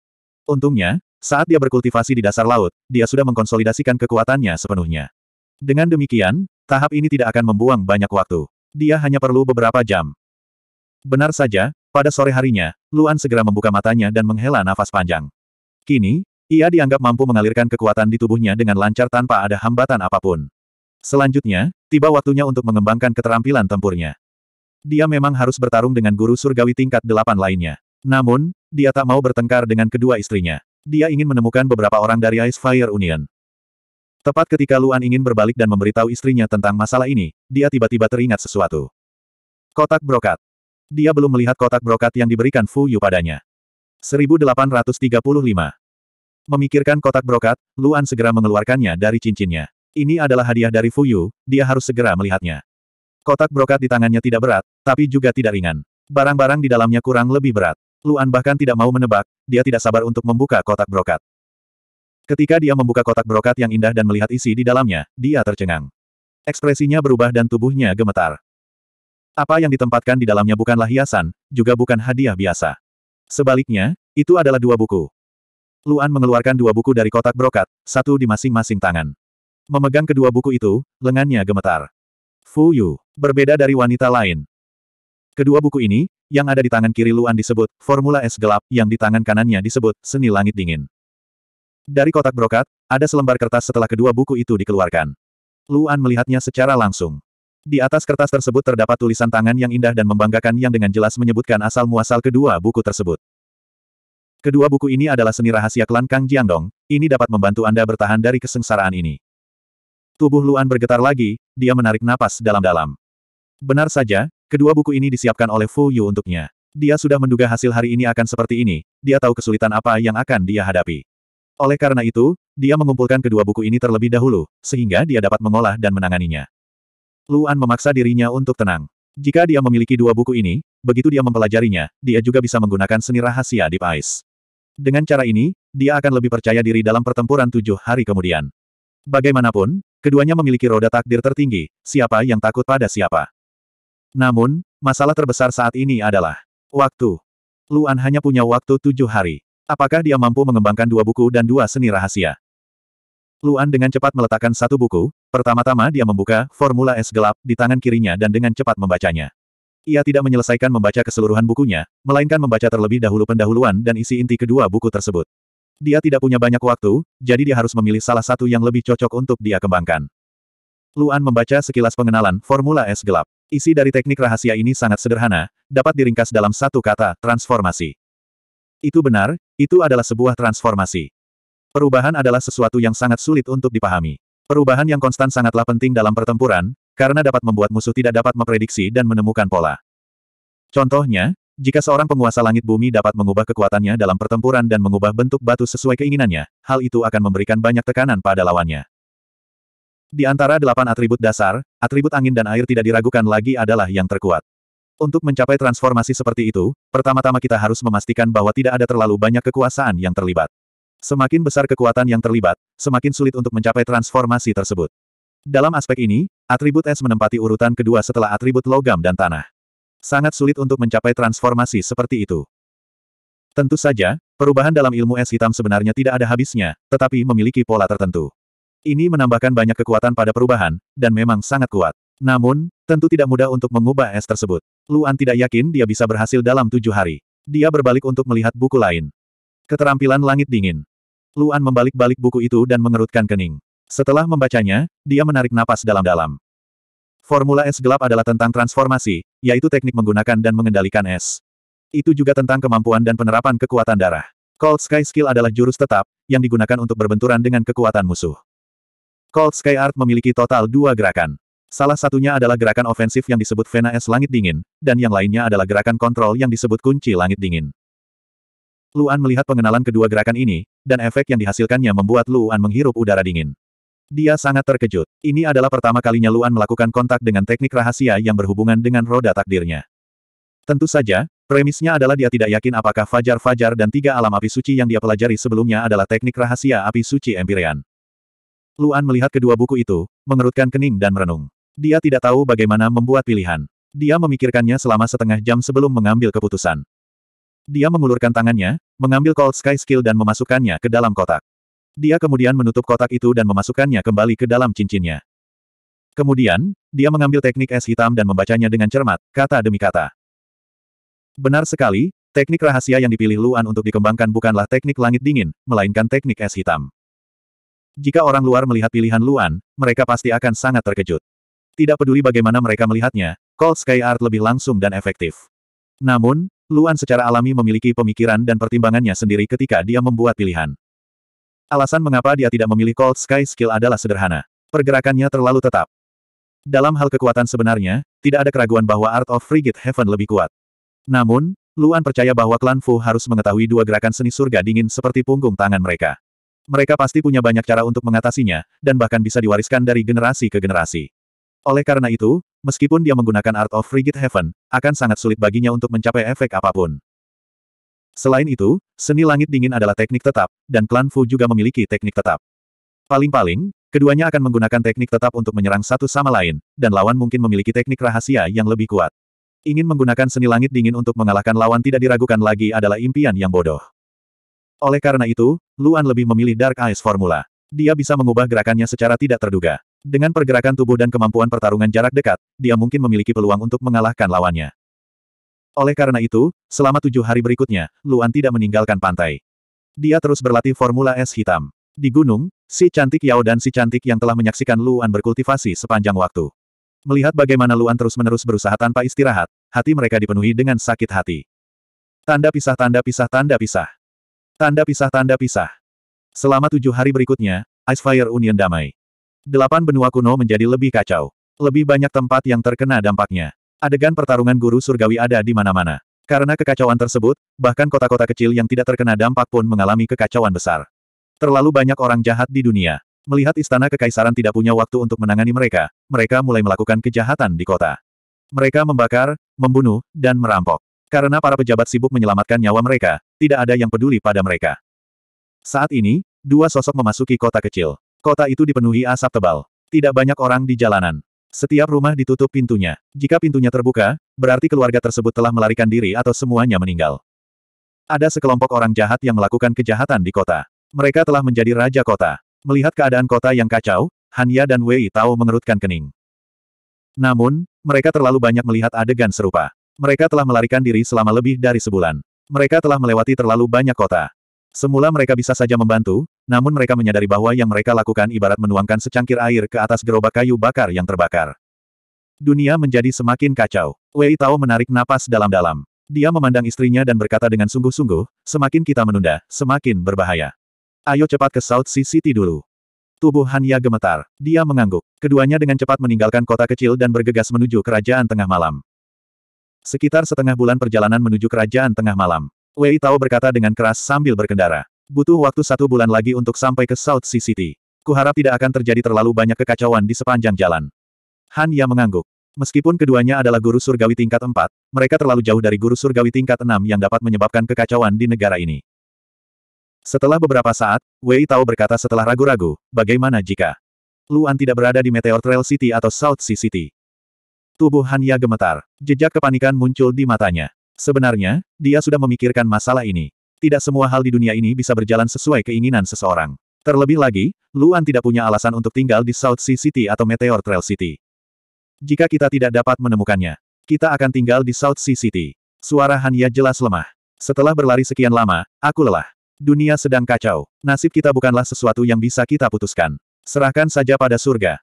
Untungnya, saat dia berkultivasi di dasar laut, dia sudah mengkonsolidasikan kekuatannya sepenuhnya. Dengan demikian, tahap ini tidak akan membuang banyak waktu. Dia hanya perlu beberapa jam. Benar saja, pada sore harinya, Luan segera membuka matanya dan menghela nafas panjang. Kini, ia dianggap mampu mengalirkan kekuatan di tubuhnya dengan lancar tanpa ada hambatan apapun. Selanjutnya, tiba waktunya untuk mengembangkan keterampilan tempurnya. Dia memang harus bertarung dengan guru surgawi tingkat delapan lainnya. Namun, dia tak mau bertengkar dengan kedua istrinya. Dia ingin menemukan beberapa orang dari Ice Fire Union. Tepat ketika Luan ingin berbalik dan memberitahu istrinya tentang masalah ini, dia tiba-tiba teringat sesuatu. Kotak brokat. Dia belum melihat kotak brokat yang diberikan Fu Yu padanya. 1835. Memikirkan kotak brokat, Luan segera mengeluarkannya dari cincinnya. Ini adalah hadiah dari Fuyu, dia harus segera melihatnya. Kotak brokat di tangannya tidak berat, tapi juga tidak ringan. Barang-barang di dalamnya kurang lebih berat. Luan bahkan tidak mau menebak, dia tidak sabar untuk membuka kotak brokat. Ketika dia membuka kotak brokat yang indah dan melihat isi di dalamnya, dia tercengang. Ekspresinya berubah dan tubuhnya gemetar. Apa yang ditempatkan di dalamnya bukanlah hiasan, juga bukan hadiah biasa. Sebaliknya, itu adalah dua buku. Luan mengeluarkan dua buku dari kotak brokat, satu di masing-masing tangan. Memegang kedua buku itu, lengannya gemetar. Fu Yu, berbeda dari wanita lain. Kedua buku ini, yang ada di tangan kiri Luan disebut, formula es gelap, yang di tangan kanannya disebut, seni langit dingin. Dari kotak brokat, ada selembar kertas setelah kedua buku itu dikeluarkan. Luan melihatnya secara langsung. Di atas kertas tersebut terdapat tulisan tangan yang indah dan membanggakan yang dengan jelas menyebutkan asal-muasal kedua buku tersebut. Kedua buku ini adalah seni rahasia klan Kang Jiangdong, ini dapat membantu Anda bertahan dari kesengsaraan ini. Tubuh Luan bergetar lagi, dia menarik napas dalam-dalam. Benar saja, kedua buku ini disiapkan oleh Fu Yu untuknya. Dia sudah menduga hasil hari ini akan seperti ini, dia tahu kesulitan apa yang akan dia hadapi. Oleh karena itu, dia mengumpulkan kedua buku ini terlebih dahulu, sehingga dia dapat mengolah dan menanganinya. Luan memaksa dirinya untuk tenang. Jika dia memiliki dua buku ini, begitu dia mempelajarinya, dia juga bisa menggunakan seni rahasia Deep Ice. Dengan cara ini, dia akan lebih percaya diri dalam pertempuran tujuh hari kemudian. Bagaimanapun, keduanya memiliki roda takdir tertinggi, siapa yang takut pada siapa. Namun, masalah terbesar saat ini adalah waktu. Luan hanya punya waktu tujuh hari. Apakah dia mampu mengembangkan dua buku dan dua seni rahasia? Luan dengan cepat meletakkan satu buku, pertama-tama dia membuka formula es gelap di tangan kirinya dan dengan cepat membacanya. Ia tidak menyelesaikan membaca keseluruhan bukunya, melainkan membaca terlebih dahulu pendahuluan dan isi inti kedua buku tersebut. Dia tidak punya banyak waktu, jadi dia harus memilih salah satu yang lebih cocok untuk dia kembangkan. Luan membaca sekilas pengenalan formula es gelap. Isi dari teknik rahasia ini sangat sederhana, dapat diringkas dalam satu kata, transformasi. Itu benar, itu adalah sebuah transformasi. Perubahan adalah sesuatu yang sangat sulit untuk dipahami. Perubahan yang konstan sangatlah penting dalam pertempuran, karena dapat membuat musuh tidak dapat memprediksi dan menemukan pola. Contohnya, jika seorang penguasa langit bumi dapat mengubah kekuatannya dalam pertempuran dan mengubah bentuk batu sesuai keinginannya, hal itu akan memberikan banyak tekanan pada lawannya. Di antara delapan atribut dasar, atribut angin dan air tidak diragukan lagi adalah yang terkuat. Untuk mencapai transformasi seperti itu, pertama-tama kita harus memastikan bahwa tidak ada terlalu banyak kekuasaan yang terlibat. Semakin besar kekuatan yang terlibat, semakin sulit untuk mencapai transformasi tersebut. Dalam aspek ini, atribut es menempati urutan kedua setelah atribut logam dan tanah. Sangat sulit untuk mencapai transformasi seperti itu. Tentu saja, perubahan dalam ilmu es hitam sebenarnya tidak ada habisnya, tetapi memiliki pola tertentu. Ini menambahkan banyak kekuatan pada perubahan, dan memang sangat kuat. Namun, tentu tidak mudah untuk mengubah es tersebut. Luan tidak yakin dia bisa berhasil dalam tujuh hari. Dia berbalik untuk melihat buku lain. Keterampilan Langit Dingin. Luan membalik-balik buku itu dan mengerutkan kening. Setelah membacanya, dia menarik napas dalam-dalam. Formula es gelap adalah tentang transformasi, yaitu teknik menggunakan dan mengendalikan es. Itu juga tentang kemampuan dan penerapan kekuatan darah. Cold Sky Skill adalah jurus tetap, yang digunakan untuk berbenturan dengan kekuatan musuh. Cold Sky Art memiliki total dua gerakan. Salah satunya adalah gerakan ofensif yang disebut Vena Es Langit Dingin, dan yang lainnya adalah gerakan kontrol yang disebut Kunci Langit Dingin. Luan melihat pengenalan kedua gerakan ini, dan efek yang dihasilkannya membuat Luan menghirup udara dingin. Dia sangat terkejut. Ini adalah pertama kalinya Luan melakukan kontak dengan teknik rahasia yang berhubungan dengan roda takdirnya. Tentu saja, premisnya adalah dia tidak yakin apakah fajar-fajar dan tiga alam api suci yang dia pelajari sebelumnya adalah teknik rahasia api suci Empyrean. Luan melihat kedua buku itu, mengerutkan kening dan merenung. Dia tidak tahu bagaimana membuat pilihan. Dia memikirkannya selama setengah jam sebelum mengambil keputusan. Dia mengulurkan tangannya, mengambil Cold Sky Skill dan memasukkannya ke dalam kotak. Dia kemudian menutup kotak itu dan memasukkannya kembali ke dalam cincinnya. Kemudian, dia mengambil teknik es hitam dan membacanya dengan cermat, kata demi kata. Benar sekali, teknik rahasia yang dipilih Luan untuk dikembangkan bukanlah teknik langit dingin, melainkan teknik es hitam. Jika orang luar melihat pilihan Luan, mereka pasti akan sangat terkejut. Tidak peduli bagaimana mereka melihatnya, Cold Sky Art lebih langsung dan efektif. Namun, Luan secara alami memiliki pemikiran dan pertimbangannya sendiri ketika dia membuat pilihan. Alasan mengapa dia tidak memilih Cold Sky Skill adalah sederhana. Pergerakannya terlalu tetap. Dalam hal kekuatan sebenarnya, tidak ada keraguan bahwa Art of Frigid Heaven lebih kuat. Namun, Luan percaya bahwa klan Fu harus mengetahui dua gerakan seni surga dingin seperti punggung tangan mereka. Mereka pasti punya banyak cara untuk mengatasinya, dan bahkan bisa diwariskan dari generasi ke generasi. Oleh karena itu, meskipun dia menggunakan Art of Frigid Heaven, akan sangat sulit baginya untuk mencapai efek apapun. Selain itu, seni langit dingin adalah teknik tetap, dan klan Fu juga memiliki teknik tetap. Paling-paling, keduanya akan menggunakan teknik tetap untuk menyerang satu sama lain, dan lawan mungkin memiliki teknik rahasia yang lebih kuat. Ingin menggunakan seni langit dingin untuk mengalahkan lawan tidak diragukan lagi adalah impian yang bodoh. Oleh karena itu, Luan lebih memilih Dark Ice Formula. Dia bisa mengubah gerakannya secara tidak terduga. Dengan pergerakan tubuh dan kemampuan pertarungan jarak dekat, dia mungkin memiliki peluang untuk mengalahkan lawannya. Oleh karena itu, selama tujuh hari berikutnya, Luan tidak meninggalkan pantai. Dia terus berlatih formula es hitam. Di gunung, si cantik Yao dan si cantik yang telah menyaksikan Luan berkultivasi sepanjang waktu. Melihat bagaimana Luan terus-menerus berusaha tanpa istirahat, hati mereka dipenuhi dengan sakit hati. Tanda pisah tanda pisah tanda pisah. Tanda pisah tanda pisah. Selama tujuh hari berikutnya, Ice Fire Union damai. Delapan benua kuno menjadi lebih kacau. Lebih banyak tempat yang terkena dampaknya. Adegan pertarungan guru surgawi ada di mana-mana. Karena kekacauan tersebut, bahkan kota-kota kecil yang tidak terkena dampak pun mengalami kekacauan besar. Terlalu banyak orang jahat di dunia. Melihat istana kekaisaran tidak punya waktu untuk menangani mereka, mereka mulai melakukan kejahatan di kota. Mereka membakar, membunuh, dan merampok. Karena para pejabat sibuk menyelamatkan nyawa mereka, tidak ada yang peduli pada mereka. Saat ini, dua sosok memasuki kota kecil. Kota itu dipenuhi asap tebal. Tidak banyak orang di jalanan. Setiap rumah ditutup pintunya. Jika pintunya terbuka, berarti keluarga tersebut telah melarikan diri atau semuanya meninggal. Ada sekelompok orang jahat yang melakukan kejahatan di kota. Mereka telah menjadi raja kota. Melihat keadaan kota yang kacau, Hanya dan Wei tahu mengerutkan kening. Namun, mereka terlalu banyak melihat adegan serupa. Mereka telah melarikan diri selama lebih dari sebulan. Mereka telah melewati terlalu banyak kota. Semula mereka bisa saja membantu, namun mereka menyadari bahwa yang mereka lakukan ibarat menuangkan secangkir air ke atas gerobak kayu bakar yang terbakar. Dunia menjadi semakin kacau. Wei Tao menarik napas dalam-dalam. Dia memandang istrinya dan berkata dengan sungguh-sungguh, semakin kita menunda, semakin berbahaya. Ayo cepat ke South Sea City dulu. Tubuh Hanya gemetar. Dia mengangguk. Keduanya dengan cepat meninggalkan kota kecil dan bergegas menuju kerajaan tengah malam. Sekitar setengah bulan perjalanan menuju kerajaan tengah malam. Wei Tao berkata dengan keras sambil berkendara. Butuh waktu satu bulan lagi untuk sampai ke South Sea City. Kuharap tidak akan terjadi terlalu banyak kekacauan di sepanjang jalan. Han Ya mengangguk. Meskipun keduanya adalah guru surgawi tingkat 4, mereka terlalu jauh dari guru surgawi tingkat 6 yang dapat menyebabkan kekacauan di negara ini. Setelah beberapa saat, Wei Tao berkata setelah ragu-ragu, bagaimana jika Luan tidak berada di Meteor Trail City atau South Sea City? Tubuh Han Ya gemetar. Jejak kepanikan muncul di matanya. Sebenarnya, dia sudah memikirkan masalah ini. Tidak semua hal di dunia ini bisa berjalan sesuai keinginan seseorang. Terlebih lagi, Luan tidak punya alasan untuk tinggal di South Sea City atau Meteor Trail City. Jika kita tidak dapat menemukannya, kita akan tinggal di South Sea City. Suara Hanya jelas lemah. Setelah berlari sekian lama, aku lelah. Dunia sedang kacau. Nasib kita bukanlah sesuatu yang bisa kita putuskan. Serahkan saja pada surga.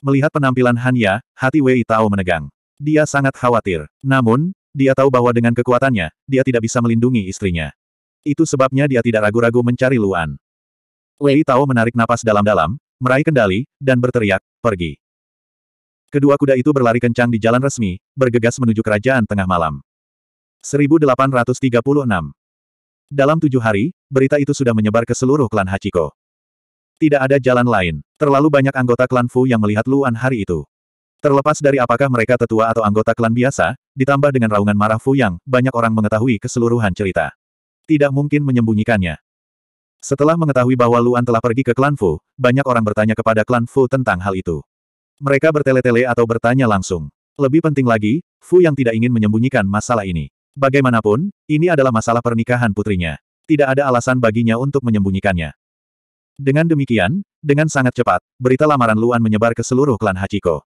Melihat penampilan Hanya, hati Wei Tao menegang. Dia sangat khawatir. Namun, dia tahu bahwa dengan kekuatannya, dia tidak bisa melindungi istrinya. Itu sebabnya dia tidak ragu-ragu mencari Luan. Wei Tao menarik napas dalam-dalam, meraih kendali, dan berteriak, pergi. Kedua kuda itu berlari kencang di jalan resmi, bergegas menuju kerajaan tengah malam. 1836 Dalam tujuh hari, berita itu sudah menyebar ke seluruh klan Hachiko. Tidak ada jalan lain, terlalu banyak anggota klan Fu yang melihat Luan hari itu. Terlepas dari apakah mereka tetua atau anggota klan biasa, ditambah dengan raungan marah Fu yang, banyak orang mengetahui keseluruhan cerita tidak mungkin menyembunyikannya. Setelah mengetahui bahwa Luan telah pergi ke klan Fu, banyak orang bertanya kepada klan Fu tentang hal itu. Mereka bertele-tele atau bertanya langsung. Lebih penting lagi, Fu yang tidak ingin menyembunyikan masalah ini. Bagaimanapun, ini adalah masalah pernikahan putrinya. Tidak ada alasan baginya untuk menyembunyikannya. Dengan demikian, dengan sangat cepat, berita lamaran Luan menyebar ke seluruh klan Hachiko.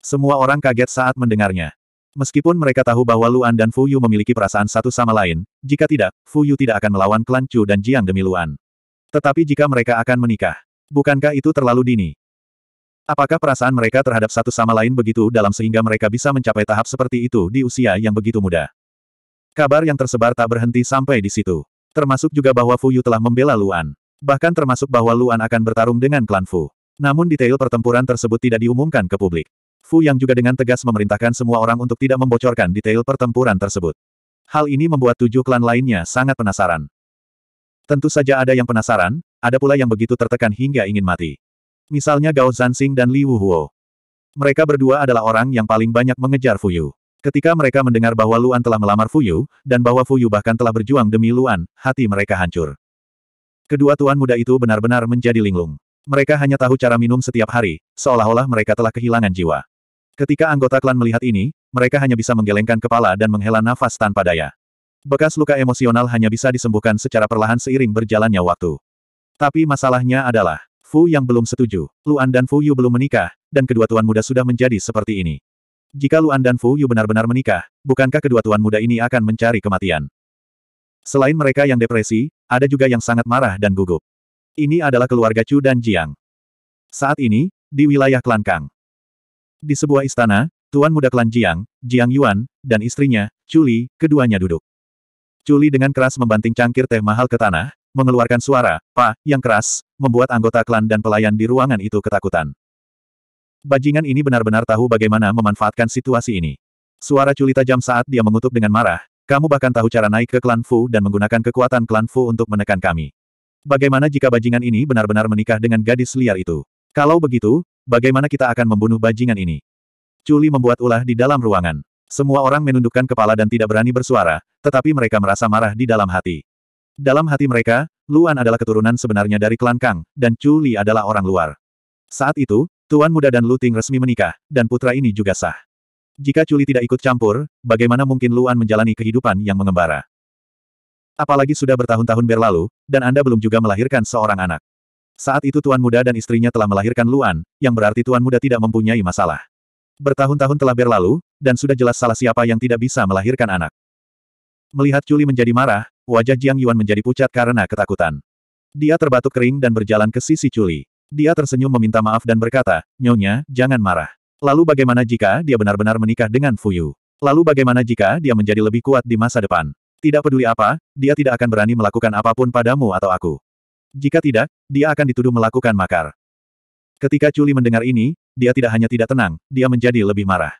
Semua orang kaget saat mendengarnya. Meskipun mereka tahu bahwa Luan dan Fu Yu memiliki perasaan satu sama lain, jika tidak, Fu Yu tidak akan melawan klan Chu dan Jiang demi Luan. Tetapi jika mereka akan menikah, bukankah itu terlalu dini? Apakah perasaan mereka terhadap satu sama lain begitu dalam sehingga mereka bisa mencapai tahap seperti itu di usia yang begitu muda? Kabar yang tersebar tak berhenti sampai di situ. Termasuk juga bahwa Fu Yu telah membela Luan. Bahkan termasuk bahwa Luan akan bertarung dengan klan Fu. Namun detail pertempuran tersebut tidak diumumkan ke publik. Fu Yang juga dengan tegas memerintahkan semua orang untuk tidak membocorkan detail pertempuran tersebut. Hal ini membuat tujuh klan lainnya sangat penasaran. Tentu saja ada yang penasaran, ada pula yang begitu tertekan hingga ingin mati. Misalnya Gao Zansing dan Li Wuhuo. Mereka berdua adalah orang yang paling banyak mengejar Fu Yu. Ketika mereka mendengar bahwa Luan telah melamar Fu Yu dan bahwa Fu Yu bahkan telah berjuang demi Luan, hati mereka hancur. Kedua tuan muda itu benar-benar menjadi linglung. Mereka hanya tahu cara minum setiap hari, seolah-olah mereka telah kehilangan jiwa. Ketika anggota klan melihat ini, mereka hanya bisa menggelengkan kepala dan menghela nafas tanpa daya. Bekas luka emosional hanya bisa disembuhkan secara perlahan seiring berjalannya waktu. Tapi masalahnya adalah, Fu yang belum setuju, Luan dan Fu Yu belum menikah, dan kedua tuan muda sudah menjadi seperti ini. Jika Luan dan Fu Yu benar-benar menikah, bukankah kedua tuan muda ini akan mencari kematian? Selain mereka yang depresi, ada juga yang sangat marah dan gugup. Ini adalah keluarga Chu dan Jiang. Saat ini, di wilayah Klan Kang, di sebuah istana, Tuan Muda Klan Jiang, Jiang Yuan, dan istrinya, Chuli, keduanya duduk. Chuli dengan keras membanting cangkir teh mahal ke tanah, mengeluarkan suara, pa, yang keras, membuat anggota klan dan pelayan di ruangan itu ketakutan. Bajingan ini benar-benar tahu bagaimana memanfaatkan situasi ini. Suara Chuli tajam saat dia mengutuk dengan marah, kamu bahkan tahu cara naik ke klan Fu dan menggunakan kekuatan klan Fu untuk menekan kami. Bagaimana jika bajingan ini benar-benar menikah dengan gadis liar itu? Kalau begitu, bagaimana kita akan membunuh bajingan ini? Culi membuat ulah di dalam ruangan. Semua orang menundukkan kepala dan tidak berani bersuara, tetapi mereka merasa marah di dalam hati. Dalam hati mereka, Luan adalah keturunan sebenarnya dari klan Kang, dan Culi adalah orang luar. Saat itu, Tuan Muda dan Luting resmi menikah, dan putra ini juga sah. Jika Culi tidak ikut campur, bagaimana mungkin Luan menjalani kehidupan yang mengembara? Apalagi sudah bertahun-tahun berlalu, dan Anda belum juga melahirkan seorang anak. Saat itu Tuan Muda dan istrinya telah melahirkan Luan, yang berarti Tuan Muda tidak mempunyai masalah. Bertahun-tahun telah berlalu, dan sudah jelas salah siapa yang tidak bisa melahirkan anak. Melihat Culi menjadi marah, wajah Jiang Yuan menjadi pucat karena ketakutan. Dia terbatuk kering dan berjalan ke sisi Culi. Dia tersenyum meminta maaf dan berkata, Nyonya, jangan marah. Lalu bagaimana jika dia benar-benar menikah dengan Fuyu? Lalu bagaimana jika dia menjadi lebih kuat di masa depan? Tidak peduli apa, dia tidak akan berani melakukan apapun padamu atau aku. Jika tidak, dia akan dituduh melakukan makar. Ketika Culi mendengar ini, dia tidak hanya tidak tenang, dia menjadi lebih marah.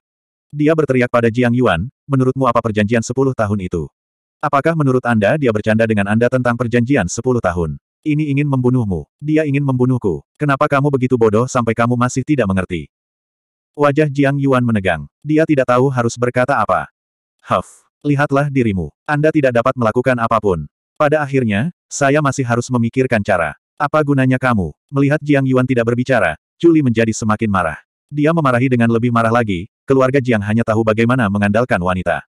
Dia berteriak pada Jiang Yuan, menurutmu apa perjanjian 10 tahun itu? Apakah menurut Anda dia bercanda dengan Anda tentang perjanjian 10 tahun? Ini ingin membunuhmu. Dia ingin membunuhku. Kenapa kamu begitu bodoh sampai kamu masih tidak mengerti? Wajah Jiang Yuan menegang. Dia tidak tahu harus berkata apa. Huff. Lihatlah dirimu. Anda tidak dapat melakukan apapun. Pada akhirnya, saya masih harus memikirkan cara. Apa gunanya kamu? Melihat Jiang Yuan tidak berbicara, Juli menjadi semakin marah. Dia memarahi dengan lebih marah lagi, keluarga Jiang hanya tahu bagaimana mengandalkan wanita.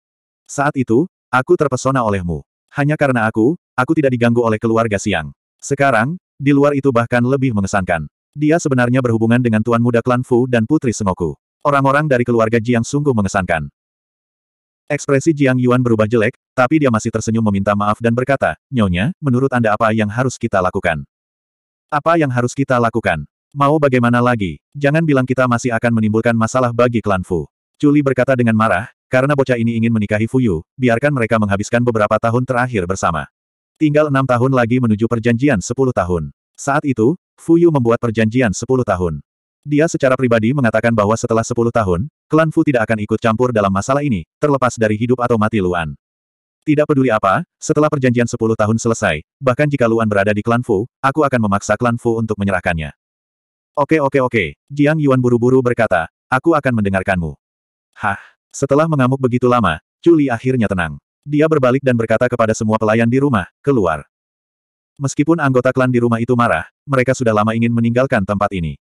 Saat itu, aku terpesona olehmu. Hanya karena aku, aku tidak diganggu oleh keluarga Siang. Sekarang, di luar itu bahkan lebih mengesankan. Dia sebenarnya berhubungan dengan tuan muda klan Fu dan putri Sengoku. Orang-orang dari keluarga Jiang sungguh mengesankan. Ekspresi Jiang Yuan berubah jelek, tapi dia masih tersenyum meminta maaf dan berkata, Nyonya, menurut Anda apa yang harus kita lakukan? Apa yang harus kita lakukan? Mau bagaimana lagi? Jangan bilang kita masih akan menimbulkan masalah bagi klan Fu. Chuli berkata dengan marah, karena bocah ini ingin menikahi Fu Yu, biarkan mereka menghabiskan beberapa tahun terakhir bersama. Tinggal enam tahun lagi menuju perjanjian sepuluh tahun. Saat itu, Fu Yu membuat perjanjian sepuluh tahun. Dia secara pribadi mengatakan bahwa setelah 10 tahun, klan Fu tidak akan ikut campur dalam masalah ini, terlepas dari hidup atau mati Luan. Tidak peduli apa, setelah perjanjian 10 tahun selesai, bahkan jika Luan berada di klan Fu, aku akan memaksa klan Fu untuk menyerahkannya. Oke oke oke, Jiang Yuan buru-buru berkata, aku akan mendengarkanmu. Hah, setelah mengamuk begitu lama, Juli akhirnya tenang. Dia berbalik dan berkata kepada semua pelayan di rumah, keluar. Meskipun anggota klan di rumah itu marah, mereka sudah lama ingin meninggalkan tempat ini.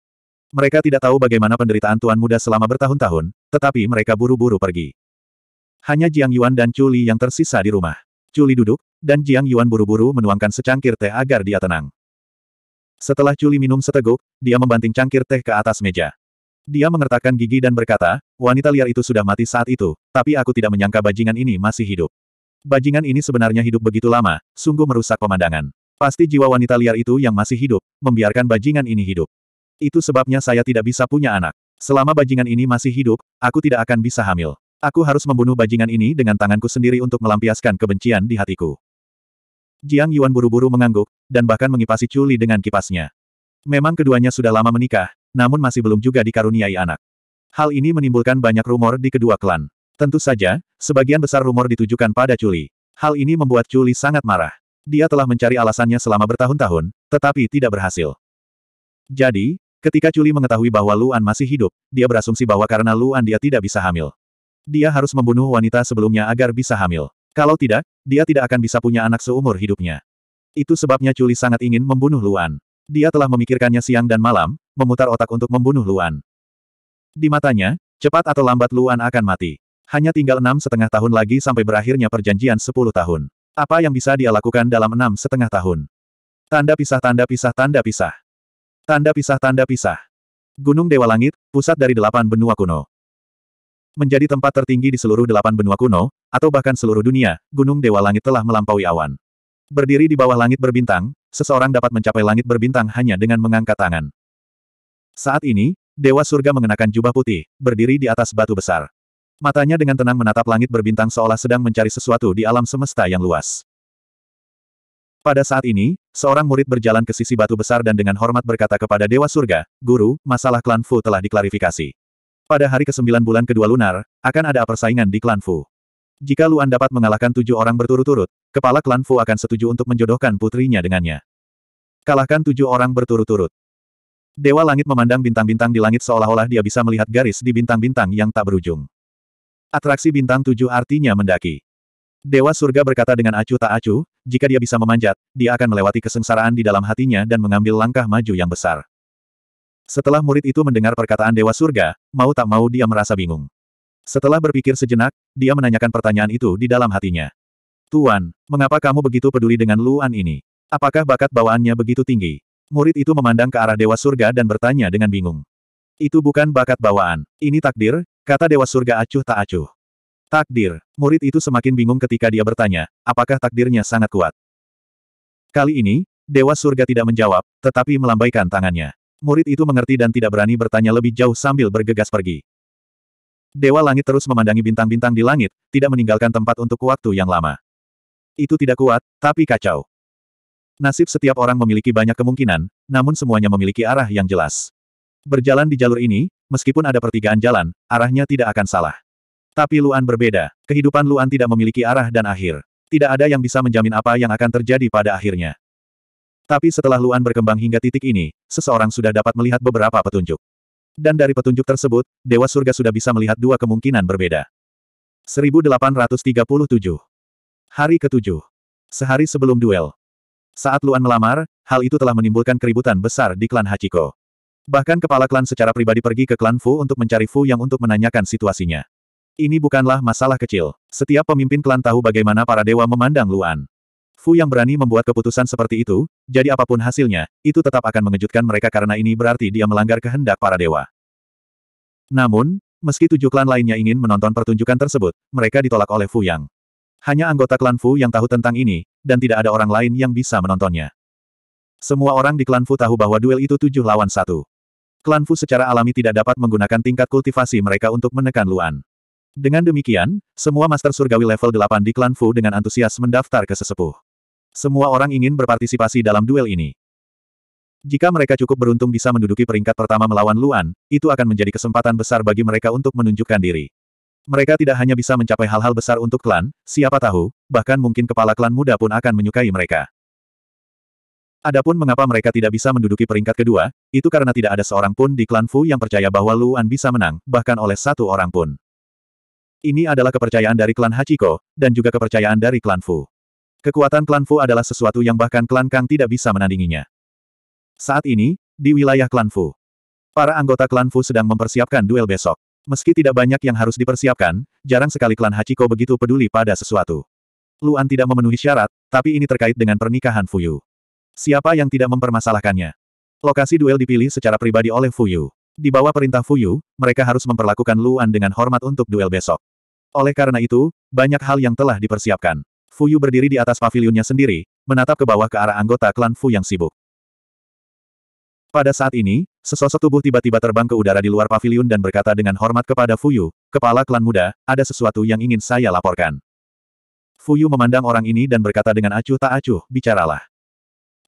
Mereka tidak tahu bagaimana penderitaan tuan muda selama bertahun-tahun, tetapi mereka buru-buru pergi. Hanya Jiang Yuan dan Chu yang tersisa di rumah. Chu duduk, dan Jiang Yuan buru-buru menuangkan secangkir teh agar dia tenang. Setelah Chu minum seteguk, dia membanting cangkir teh ke atas meja. Dia mengertakkan gigi dan berkata, wanita liar itu sudah mati saat itu, tapi aku tidak menyangka bajingan ini masih hidup. Bajingan ini sebenarnya hidup begitu lama, sungguh merusak pemandangan. Pasti jiwa wanita liar itu yang masih hidup, membiarkan bajingan ini hidup. Itu sebabnya saya tidak bisa punya anak. Selama bajingan ini masih hidup, aku tidak akan bisa hamil. Aku harus membunuh bajingan ini dengan tanganku sendiri untuk melampiaskan kebencian di hatiku. Jiang Yuan buru-buru mengangguk, dan bahkan mengipasi Chuli dengan kipasnya. Memang keduanya sudah lama menikah, namun masih belum juga dikaruniai anak. Hal ini menimbulkan banyak rumor di kedua klan. Tentu saja, sebagian besar rumor ditujukan pada Chuli. Hal ini membuat Chuli sangat marah. Dia telah mencari alasannya selama bertahun-tahun, tetapi tidak berhasil. Jadi, Ketika Culi mengetahui bahwa Luan masih hidup, dia berasumsi bahwa karena Luan dia tidak bisa hamil. Dia harus membunuh wanita sebelumnya agar bisa hamil. Kalau tidak, dia tidak akan bisa punya anak seumur hidupnya. Itu sebabnya Culi sangat ingin membunuh Luan. Dia telah memikirkannya siang dan malam, memutar otak untuk membunuh Luan. Di matanya, cepat atau lambat Luan akan mati. Hanya tinggal enam setengah tahun lagi sampai berakhirnya perjanjian sepuluh tahun. Apa yang bisa dia lakukan dalam enam setengah tahun? Tanda pisah tanda pisah tanda pisah. Tanda pisah-tanda pisah. Gunung Dewa Langit, pusat dari delapan benua kuno. Menjadi tempat tertinggi di seluruh delapan benua kuno, atau bahkan seluruh dunia, Gunung Dewa Langit telah melampaui awan. Berdiri di bawah langit berbintang, seseorang dapat mencapai langit berbintang hanya dengan mengangkat tangan. Saat ini, Dewa Surga mengenakan jubah putih, berdiri di atas batu besar. Matanya dengan tenang menatap langit berbintang seolah sedang mencari sesuatu di alam semesta yang luas. Pada saat ini, seorang murid berjalan ke sisi batu besar dan dengan hormat berkata kepada Dewa Surga, Guru, masalah klan Fu telah diklarifikasi. Pada hari ke-9 bulan kedua lunar, akan ada persaingan di klan Fu. Jika Luan dapat mengalahkan tujuh orang berturut-turut, kepala klan Fu akan setuju untuk menjodohkan putrinya dengannya. Kalahkan tujuh orang berturut-turut. Dewa Langit memandang bintang-bintang di langit seolah-olah dia bisa melihat garis di bintang-bintang yang tak berujung. Atraksi bintang tujuh artinya mendaki. Dewa surga berkata dengan acuh tak acuh, jika dia bisa memanjat, dia akan melewati kesengsaraan di dalam hatinya dan mengambil langkah maju yang besar. Setelah murid itu mendengar perkataan Dewa Surga, mau tak mau dia merasa bingung. Setelah berpikir sejenak, dia menanyakan pertanyaan itu di dalam hatinya. Tuan, mengapa kamu begitu peduli dengan Luan ini? Apakah bakat bawaannya begitu tinggi? Murid itu memandang ke arah Dewa Surga dan bertanya dengan bingung. Itu bukan bakat bawaan, ini takdir, kata Dewa Surga acuh tak acuh. Takdir. Murid itu semakin bingung ketika dia bertanya, apakah takdirnya sangat kuat. Kali ini, Dewa Surga tidak menjawab, tetapi melambaikan tangannya. Murid itu mengerti dan tidak berani bertanya lebih jauh sambil bergegas pergi. Dewa Langit terus memandangi bintang-bintang di langit, tidak meninggalkan tempat untuk waktu yang lama. Itu tidak kuat, tapi kacau. Nasib setiap orang memiliki banyak kemungkinan, namun semuanya memiliki arah yang jelas. Berjalan di jalur ini, meskipun ada pertigaan jalan, arahnya tidak akan salah. Tapi Luan berbeda, kehidupan Luan tidak memiliki arah dan akhir. Tidak ada yang bisa menjamin apa yang akan terjadi pada akhirnya. Tapi setelah Luan berkembang hingga titik ini, seseorang sudah dapat melihat beberapa petunjuk. Dan dari petunjuk tersebut, Dewa Surga sudah bisa melihat dua kemungkinan berbeda. 1837 Hari ketujuh. Sehari sebelum duel. Saat Luan melamar, hal itu telah menimbulkan keributan besar di klan Hachiko. Bahkan kepala klan secara pribadi pergi ke klan Fu untuk mencari Fu yang untuk menanyakan situasinya. Ini bukanlah masalah kecil. Setiap pemimpin klan tahu bagaimana para dewa memandang Luan. Fu yang berani membuat keputusan seperti itu, jadi apapun hasilnya, itu tetap akan mengejutkan mereka karena ini berarti dia melanggar kehendak para dewa. Namun, meski tujuh klan lainnya ingin menonton pertunjukan tersebut, mereka ditolak oleh Fu Yang. Hanya anggota klan Fu yang tahu tentang ini, dan tidak ada orang lain yang bisa menontonnya. Semua orang di klan Fu tahu bahwa duel itu tujuh lawan satu. Klan Fu secara alami tidak dapat menggunakan tingkat kultivasi mereka untuk menekan Luan. Dengan demikian, semua Master Surgawi level 8 di klan Fu dengan antusias mendaftar ke sesepuh. Semua orang ingin berpartisipasi dalam duel ini. Jika mereka cukup beruntung bisa menduduki peringkat pertama melawan Luan, itu akan menjadi kesempatan besar bagi mereka untuk menunjukkan diri. Mereka tidak hanya bisa mencapai hal-hal besar untuk klan, siapa tahu, bahkan mungkin kepala klan muda pun akan menyukai mereka. Adapun mengapa mereka tidak bisa menduduki peringkat kedua, itu karena tidak ada seorang pun di klan Fu yang percaya bahwa Luan bisa menang, bahkan oleh satu orang pun. Ini adalah kepercayaan dari klan Hachiko, dan juga kepercayaan dari klan Fu. Kekuatan klan Fu adalah sesuatu yang bahkan klan Kang tidak bisa menandinginya. Saat ini, di wilayah klan Fu, para anggota klan Fu sedang mempersiapkan duel besok. Meski tidak banyak yang harus dipersiapkan, jarang sekali klan Hachiko begitu peduli pada sesuatu. Luan tidak memenuhi syarat, tapi ini terkait dengan pernikahan Fuyu. Siapa yang tidak mempermasalahkannya? Lokasi duel dipilih secara pribadi oleh Fuyu. Di bawah perintah Fuyu, mereka harus memperlakukan Luan dengan hormat untuk duel besok. Oleh karena itu, banyak hal yang telah dipersiapkan. Fu Yu berdiri di atas pavilionnya sendiri, menatap ke bawah ke arah anggota klan Fu yang sibuk. Pada saat ini, sesosok tubuh tiba-tiba terbang ke udara di luar pavilion dan berkata dengan hormat kepada Fu Yu, kepala klan muda, ada sesuatu yang ingin saya laporkan. Fu Yu memandang orang ini dan berkata dengan acuh tak acuh, bicaralah.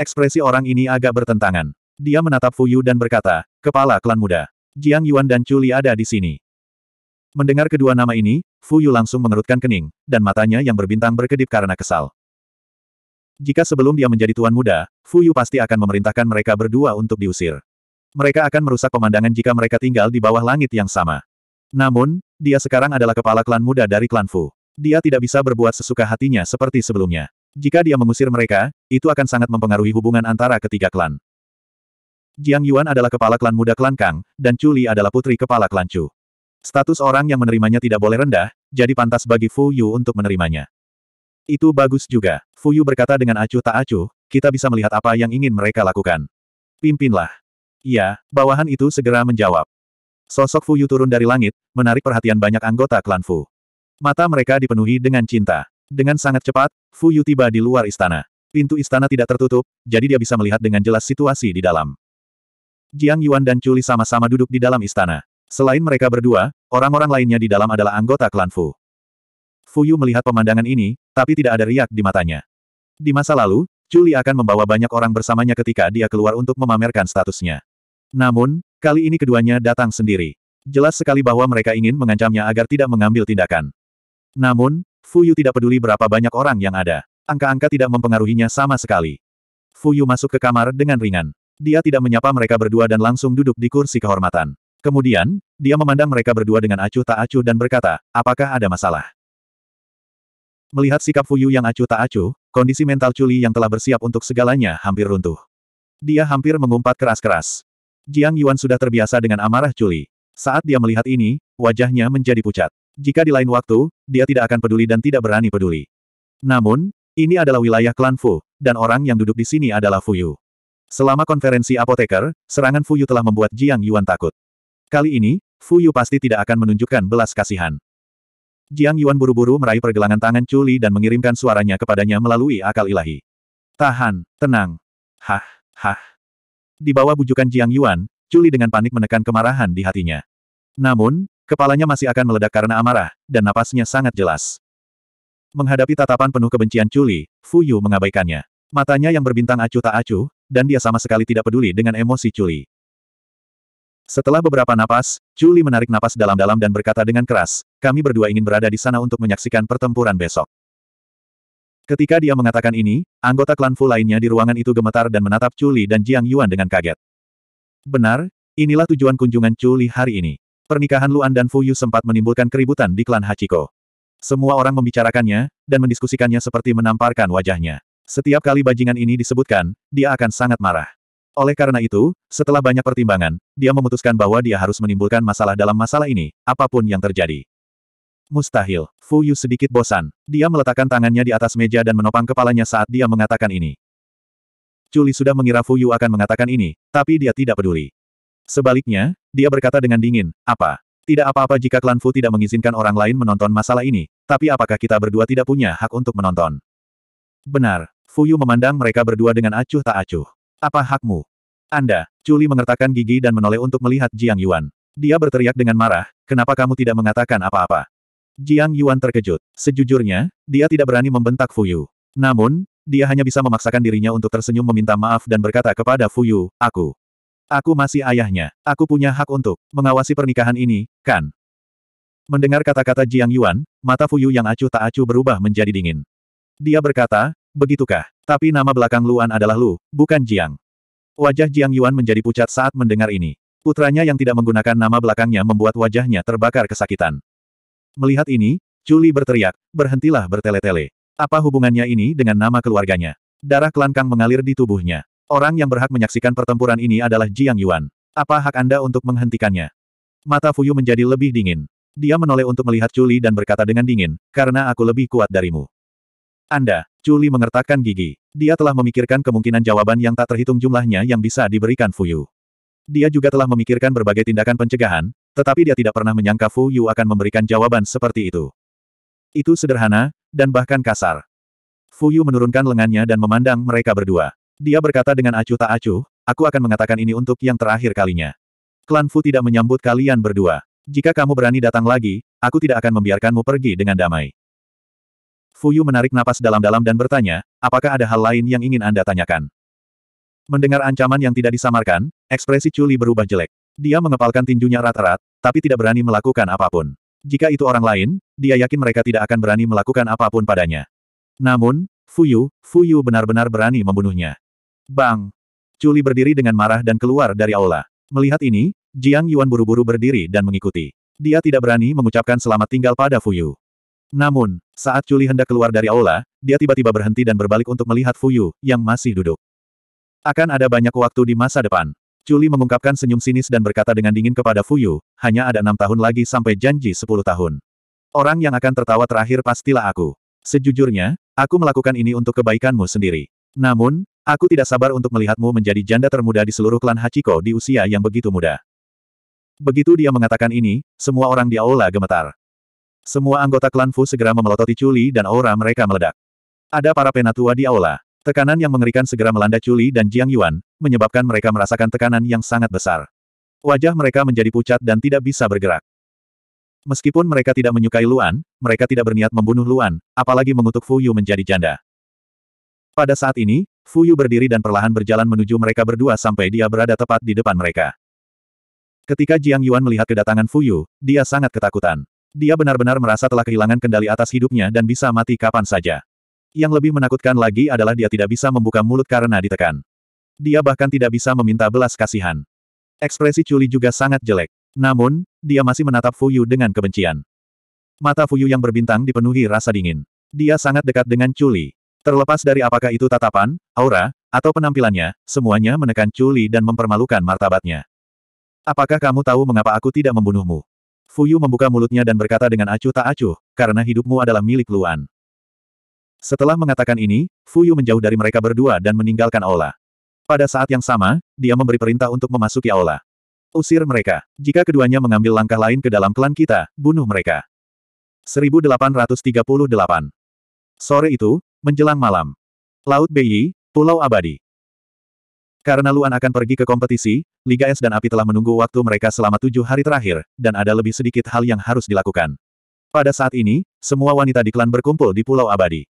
Ekspresi orang ini agak bertentangan. Dia menatap Fu Yu dan berkata, kepala klan muda, Jiang Yuan dan Chuli ada di sini. Mendengar kedua nama ini, Fu Yu langsung mengerutkan kening, dan matanya yang berbintang berkedip karena kesal. Jika sebelum dia menjadi tuan muda, Fu Yu pasti akan memerintahkan mereka berdua untuk diusir. Mereka akan merusak pemandangan jika mereka tinggal di bawah langit yang sama. Namun, dia sekarang adalah kepala klan muda dari klan Fu. Dia tidak bisa berbuat sesuka hatinya seperti sebelumnya. Jika dia mengusir mereka, itu akan sangat mempengaruhi hubungan antara ketiga klan. Jiang Yuan adalah kepala klan muda klan Kang, dan Chu Li adalah putri kepala klan Chu. Status orang yang menerimanya tidak boleh rendah, jadi pantas bagi Fu Yu untuk menerimanya. Itu bagus juga, Fu Yu berkata dengan acuh tak acuh, kita bisa melihat apa yang ingin mereka lakukan. Pimpinlah. Iya, bawahan itu segera menjawab. Sosok Fu Yu turun dari langit, menarik perhatian banyak anggota klan Fu. Mata mereka dipenuhi dengan cinta. Dengan sangat cepat, Fu Yu tiba di luar istana. Pintu istana tidak tertutup, jadi dia bisa melihat dengan jelas situasi di dalam. Jiang Yuan dan Chuli sama-sama duduk di dalam istana. Selain mereka berdua, orang-orang lainnya di dalam adalah anggota klan Fu. Fu Yu melihat pemandangan ini, tapi tidak ada riak di matanya. Di masa lalu, Julie akan membawa banyak orang bersamanya ketika dia keluar untuk memamerkan statusnya. Namun, kali ini keduanya datang sendiri. Jelas sekali bahwa mereka ingin mengancamnya agar tidak mengambil tindakan. Namun, Fu Yu tidak peduli berapa banyak orang yang ada. Angka-angka tidak mempengaruhinya sama sekali. Fu Yu masuk ke kamar dengan ringan. Dia tidak menyapa mereka berdua dan langsung duduk di kursi kehormatan. Kemudian, dia memandang mereka berdua dengan acuh tak acuh dan berkata, apakah ada masalah? Melihat sikap Fuyu yang acuh tak acuh, kondisi mental Chuli yang telah bersiap untuk segalanya hampir runtuh. Dia hampir mengumpat keras-keras. Jiang Yuan sudah terbiasa dengan amarah Chuli. Saat dia melihat ini, wajahnya menjadi pucat. Jika di lain waktu, dia tidak akan peduli dan tidak berani peduli. Namun, ini adalah wilayah klan Fu, dan orang yang duduk di sini adalah Fuyu. Selama konferensi apoteker, serangan Fuyu telah membuat Jiang Yuan takut. Kali ini, Fu Yu pasti tidak akan menunjukkan belas kasihan. Jiang Yuan buru-buru meraih pergelangan tangan Culi dan mengirimkan suaranya kepadanya melalui akal ilahi. Tahan, tenang. Hah, hah. Di bawah bujukan Jiang Yuan, Culi dengan panik menekan kemarahan di hatinya. Namun, kepalanya masih akan meledak karena amarah, dan napasnya sangat jelas. Menghadapi tatapan penuh kebencian Chuli, Yu mengabaikannya. Matanya yang berbintang acuh tak acuh, dan dia sama sekali tidak peduli dengan emosi Chuli. Setelah beberapa napas, Juli menarik napas dalam-dalam dan berkata dengan keras, kami berdua ingin berada di sana untuk menyaksikan pertempuran besok. Ketika dia mengatakan ini, anggota klan Fu lainnya di ruangan itu gemetar dan menatap Juli dan Jiang Yuan dengan kaget. Benar, inilah tujuan kunjungan Juli hari ini. Pernikahan Luan dan Fu Yu sempat menimbulkan keributan di klan Hachiko. Semua orang membicarakannya, dan mendiskusikannya seperti menamparkan wajahnya. Setiap kali bajingan ini disebutkan, dia akan sangat marah. Oleh karena itu, setelah banyak pertimbangan, dia memutuskan bahwa dia harus menimbulkan masalah dalam masalah ini, apapun yang terjadi. Mustahil. Fu Yu sedikit bosan. Dia meletakkan tangannya di atas meja dan menopang kepalanya saat dia mengatakan ini. Culi sudah mengira Fu Yu akan mengatakan ini, tapi dia tidak peduli. Sebaliknya, dia berkata dengan dingin, apa? Tidak apa-apa jika klan Fu tidak mengizinkan orang lain menonton masalah ini, tapi apakah kita berdua tidak punya hak untuk menonton? Benar, Fu Yu memandang mereka berdua dengan acuh tak acuh. Apa hakmu? Anda, Culi mengertakkan gigi dan menoleh untuk melihat Jiang Yuan. Dia berteriak dengan marah, kenapa kamu tidak mengatakan apa-apa? Jiang Yuan terkejut. Sejujurnya, dia tidak berani membentak Fuyu. Namun, dia hanya bisa memaksakan dirinya untuk tersenyum meminta maaf dan berkata kepada Fuyu, aku. Aku masih ayahnya. Aku punya hak untuk mengawasi pernikahan ini, kan? Mendengar kata-kata Jiang Yuan, mata Fuyu yang acuh tak acuh berubah menjadi dingin. Dia berkata, Begitukah? Tapi nama belakang Luan adalah Lu, bukan Jiang. Wajah Jiang Yuan menjadi pucat saat mendengar ini. Putranya yang tidak menggunakan nama belakangnya membuat wajahnya terbakar kesakitan. Melihat ini, Juli berteriak, berhentilah bertele-tele. Apa hubungannya ini dengan nama keluarganya? Darah kelangkang mengalir di tubuhnya. Orang yang berhak menyaksikan pertempuran ini adalah Jiang Yuan. Apa hak Anda untuk menghentikannya? Mata Fuyu menjadi lebih dingin. Dia menoleh untuk melihat Juli dan berkata dengan dingin, karena aku lebih kuat darimu. Anda, Chuli mengertakkan gigi. Dia telah memikirkan kemungkinan jawaban yang tak terhitung jumlahnya yang bisa diberikan Fuyu. Dia juga telah memikirkan berbagai tindakan pencegahan, tetapi dia tidak pernah menyangka Fuyu akan memberikan jawaban seperti itu. Itu sederhana, dan bahkan kasar. Fuyu menurunkan lengannya dan memandang mereka berdua. Dia berkata dengan acuh tak acuh, aku akan mengatakan ini untuk yang terakhir kalinya. Klan Fu tidak menyambut kalian berdua. Jika kamu berani datang lagi, aku tidak akan membiarkanmu pergi dengan damai. Fuyu menarik napas dalam-dalam dan bertanya, apakah ada hal lain yang ingin Anda tanyakan? Mendengar ancaman yang tidak disamarkan, ekspresi Chuli berubah jelek. Dia mengepalkan tinjunya rat-rat, tapi tidak berani melakukan apapun. Jika itu orang lain, dia yakin mereka tidak akan berani melakukan apapun padanya. Namun, Fuyu, Fuyu benar-benar berani membunuhnya. Bang! Chuli berdiri dengan marah dan keluar dari aula. Melihat ini, Jiang Yuan buru-buru berdiri dan mengikuti. Dia tidak berani mengucapkan selamat tinggal pada Fuyu. Namun, saat Juli hendak keluar dari aula, dia tiba-tiba berhenti dan berbalik untuk melihat Fuyu, yang masih duduk. Akan ada banyak waktu di masa depan. Juli mengungkapkan senyum sinis dan berkata dengan dingin kepada Fuyu, hanya ada enam tahun lagi sampai janji sepuluh tahun. Orang yang akan tertawa terakhir pastilah aku. Sejujurnya, aku melakukan ini untuk kebaikanmu sendiri. Namun, aku tidak sabar untuk melihatmu menjadi janda termuda di seluruh klan Hachiko di usia yang begitu muda. Begitu dia mengatakan ini, semua orang di aula gemetar. Semua anggota klan Fu segera memelototi Chuli dan aura mereka meledak. Ada para penatua di aula. Tekanan yang mengerikan segera melanda Chuli dan Jiang Yuan, menyebabkan mereka merasakan tekanan yang sangat besar. Wajah mereka menjadi pucat dan tidak bisa bergerak. Meskipun mereka tidak menyukai Luan, mereka tidak berniat membunuh Luan, apalagi mengutuk Fu Yu menjadi janda. Pada saat ini, Fu Yu berdiri dan perlahan berjalan menuju mereka berdua sampai dia berada tepat di depan mereka. Ketika Jiang Yuan melihat kedatangan Fu Yu, dia sangat ketakutan. Dia benar-benar merasa telah kehilangan kendali atas hidupnya dan bisa mati kapan saja. Yang lebih menakutkan lagi adalah dia tidak bisa membuka mulut karena ditekan. Dia bahkan tidak bisa meminta belas kasihan. Ekspresi Chuli juga sangat jelek. Namun, dia masih menatap Fuyu dengan kebencian. Mata Fuyu yang berbintang dipenuhi rasa dingin. Dia sangat dekat dengan Chuli. Terlepas dari apakah itu tatapan, aura, atau penampilannya, semuanya menekan Chuli dan mempermalukan martabatnya. Apakah kamu tahu mengapa aku tidak membunuhmu? Fuyu membuka mulutnya dan berkata dengan acuh tak acuh, karena hidupmu adalah milik Luan. Setelah mengatakan ini, Fuyu menjauh dari mereka berdua dan meninggalkan aula. Pada saat yang sama, dia memberi perintah untuk memasuki aula. Usir mereka. Jika keduanya mengambil langkah lain ke dalam klan kita, bunuh mereka. 1838 Sore itu, menjelang malam. Laut Beyi, Pulau Abadi. Karena Luan akan pergi ke kompetisi, Liga S dan Api telah menunggu waktu mereka selama tujuh hari terakhir, dan ada lebih sedikit hal yang harus dilakukan. Pada saat ini, semua wanita di klan berkumpul di Pulau Abadi.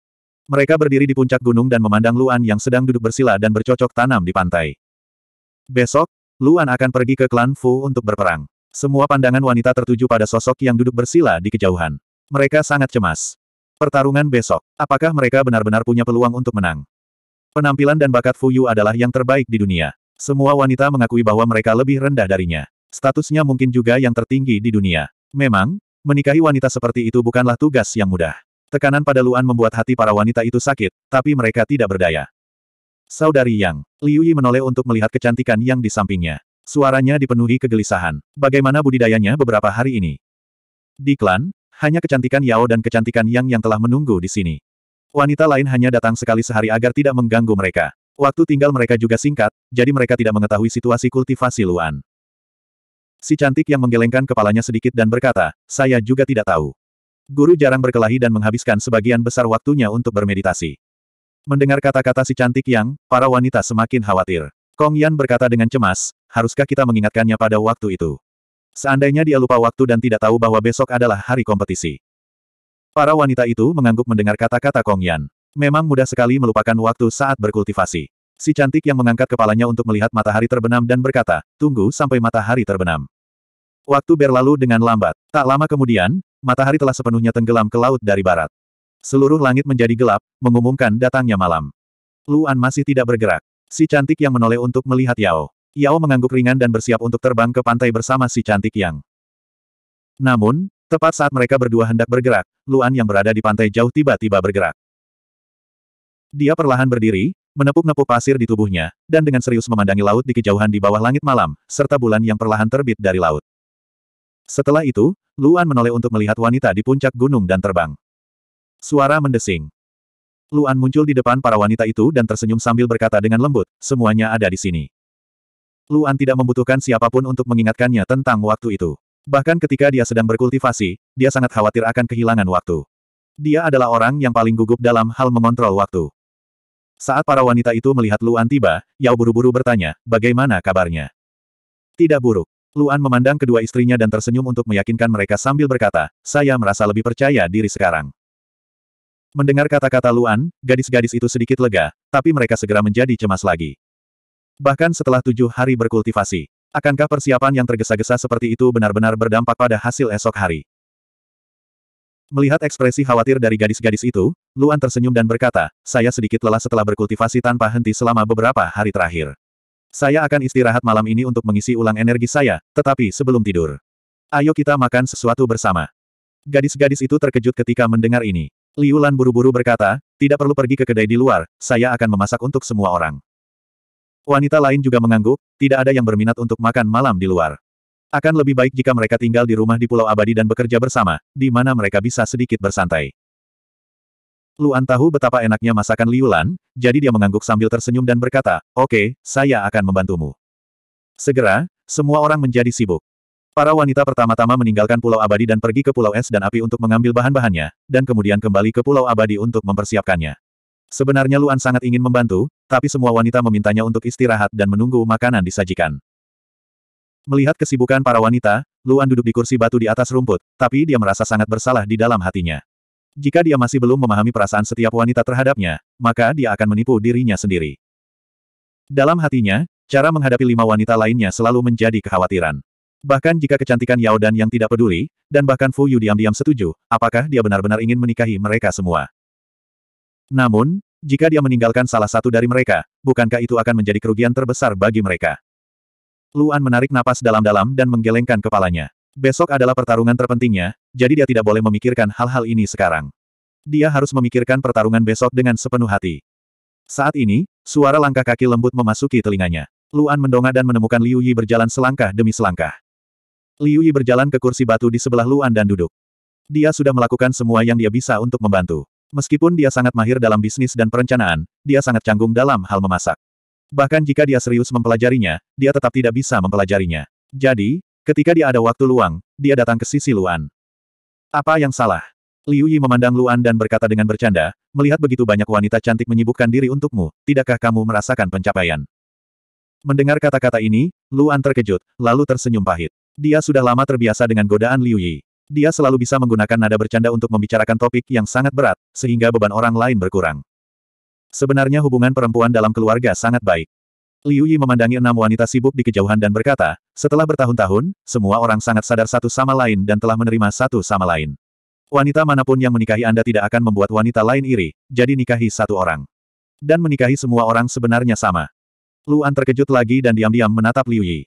Mereka berdiri di puncak gunung dan memandang Luan yang sedang duduk bersila dan bercocok tanam di pantai. Besok, Luan akan pergi ke klan Fu untuk berperang. Semua pandangan wanita tertuju pada sosok yang duduk bersila di kejauhan. Mereka sangat cemas. Pertarungan besok, apakah mereka benar-benar punya peluang untuk menang? Penampilan dan bakat Fu Yu adalah yang terbaik di dunia. Semua wanita mengakui bahwa mereka lebih rendah darinya. Statusnya mungkin juga yang tertinggi di dunia. Memang, menikahi wanita seperti itu bukanlah tugas yang mudah. Tekanan pada Luan membuat hati para wanita itu sakit, tapi mereka tidak berdaya. Saudari Yang, Liu Yi menoleh untuk melihat kecantikan yang di sampingnya. Suaranya dipenuhi kegelisahan. Bagaimana budidayanya beberapa hari ini? Di klan, hanya kecantikan Yao dan kecantikan Yang yang telah menunggu di sini. Wanita lain hanya datang sekali sehari agar tidak mengganggu mereka. Waktu tinggal mereka juga singkat, jadi mereka tidak mengetahui situasi kultivasi Luan. Si cantik yang menggelengkan kepalanya sedikit dan berkata, saya juga tidak tahu. Guru jarang berkelahi dan menghabiskan sebagian besar waktunya untuk bermeditasi. Mendengar kata-kata si cantik yang, para wanita semakin khawatir. Kong Yan berkata dengan cemas, haruskah kita mengingatkannya pada waktu itu? Seandainya dia lupa waktu dan tidak tahu bahwa besok adalah hari kompetisi. Para wanita itu mengangguk mendengar kata-kata Kong Yan. Memang mudah sekali melupakan waktu saat berkultivasi. Si cantik yang mengangkat kepalanya untuk melihat matahari terbenam dan berkata, tunggu sampai matahari terbenam. Waktu berlalu dengan lambat. Tak lama kemudian, matahari telah sepenuhnya tenggelam ke laut dari barat. Seluruh langit menjadi gelap, mengumumkan datangnya malam. Luan masih tidak bergerak. Si cantik yang menoleh untuk melihat Yao. Yao mengangguk ringan dan bersiap untuk terbang ke pantai bersama si cantik yang. Namun, Tepat saat mereka berdua hendak bergerak, Luan yang berada di pantai jauh tiba-tiba bergerak. Dia perlahan berdiri, menepuk-nepuk pasir di tubuhnya, dan dengan serius memandangi laut di kejauhan di bawah langit malam, serta bulan yang perlahan terbit dari laut. Setelah itu, Luan menoleh untuk melihat wanita di puncak gunung dan terbang. Suara mendesing. Luan muncul di depan para wanita itu dan tersenyum sambil berkata dengan lembut, semuanya ada di sini. Luan tidak membutuhkan siapapun untuk mengingatkannya tentang waktu itu. Bahkan ketika dia sedang berkultivasi, dia sangat khawatir akan kehilangan waktu. Dia adalah orang yang paling gugup dalam hal mengontrol waktu. Saat para wanita itu melihat Luan tiba, Yao buru-buru bertanya, bagaimana kabarnya? Tidak buruk. Luan memandang kedua istrinya dan tersenyum untuk meyakinkan mereka sambil berkata, saya merasa lebih percaya diri sekarang. Mendengar kata-kata Luan, gadis-gadis itu sedikit lega, tapi mereka segera menjadi cemas lagi. Bahkan setelah tujuh hari berkultivasi, Akankah persiapan yang tergesa-gesa seperti itu benar-benar berdampak pada hasil esok hari? Melihat ekspresi khawatir dari gadis-gadis itu, Luan tersenyum dan berkata, saya sedikit lelah setelah berkultivasi tanpa henti selama beberapa hari terakhir. Saya akan istirahat malam ini untuk mengisi ulang energi saya, tetapi sebelum tidur. Ayo kita makan sesuatu bersama. Gadis-gadis itu terkejut ketika mendengar ini. Liu Lan buru-buru berkata, tidak perlu pergi ke kedai di luar, saya akan memasak untuk semua orang. Wanita lain juga mengangguk, tidak ada yang berminat untuk makan malam di luar. Akan lebih baik jika mereka tinggal di rumah di Pulau Abadi dan bekerja bersama, di mana mereka bisa sedikit bersantai. Luan tahu betapa enaknya masakan Liulan, jadi dia mengangguk sambil tersenyum dan berkata, Oke, okay, saya akan membantumu. Segera, semua orang menjadi sibuk. Para wanita pertama-tama meninggalkan Pulau Abadi dan pergi ke Pulau Es dan Api untuk mengambil bahan-bahannya, dan kemudian kembali ke Pulau Abadi untuk mempersiapkannya. Sebenarnya Luan sangat ingin membantu, tapi semua wanita memintanya untuk istirahat dan menunggu makanan disajikan. Melihat kesibukan para wanita, Luan duduk di kursi batu di atas rumput, tapi dia merasa sangat bersalah di dalam hatinya. Jika dia masih belum memahami perasaan setiap wanita terhadapnya, maka dia akan menipu dirinya sendiri. Dalam hatinya, cara menghadapi lima wanita lainnya selalu menjadi kekhawatiran. Bahkan jika kecantikan Yao dan yang tidak peduli, dan bahkan Fu Yu diam-diam setuju, apakah dia benar-benar ingin menikahi mereka semua. Namun, jika dia meninggalkan salah satu dari mereka, bukankah itu akan menjadi kerugian terbesar bagi mereka? Luan menarik napas dalam-dalam dan menggelengkan kepalanya. Besok adalah pertarungan terpentingnya, jadi dia tidak boleh memikirkan hal-hal ini sekarang. Dia harus memikirkan pertarungan besok dengan sepenuh hati. Saat ini, suara langkah kaki lembut memasuki telinganya. Luan mendongak dan menemukan Liu Yi berjalan selangkah demi selangkah. Liu Yi berjalan ke kursi batu di sebelah Luan dan duduk. Dia sudah melakukan semua yang dia bisa untuk membantu. Meskipun dia sangat mahir dalam bisnis dan perencanaan, dia sangat canggung dalam hal memasak. Bahkan jika dia serius mempelajarinya, dia tetap tidak bisa mempelajarinya. Jadi, ketika dia ada waktu luang, dia datang ke sisi Luan. Apa yang salah? Liu Yi memandang Luan dan berkata dengan bercanda, melihat begitu banyak wanita cantik menyibukkan diri untukmu, tidakkah kamu merasakan pencapaian? Mendengar kata-kata ini, Luan terkejut, lalu tersenyum pahit. Dia sudah lama terbiasa dengan godaan Liu Yi. Dia selalu bisa menggunakan nada bercanda untuk membicarakan topik yang sangat berat, sehingga beban orang lain berkurang. Sebenarnya hubungan perempuan dalam keluarga sangat baik. Liu Yi memandangi enam wanita sibuk di kejauhan dan berkata, setelah bertahun-tahun, semua orang sangat sadar satu sama lain dan telah menerima satu sama lain. Wanita manapun yang menikahi Anda tidak akan membuat wanita lain iri, jadi nikahi satu orang. Dan menikahi semua orang sebenarnya sama. Luan terkejut lagi dan diam-diam menatap Liu Yi.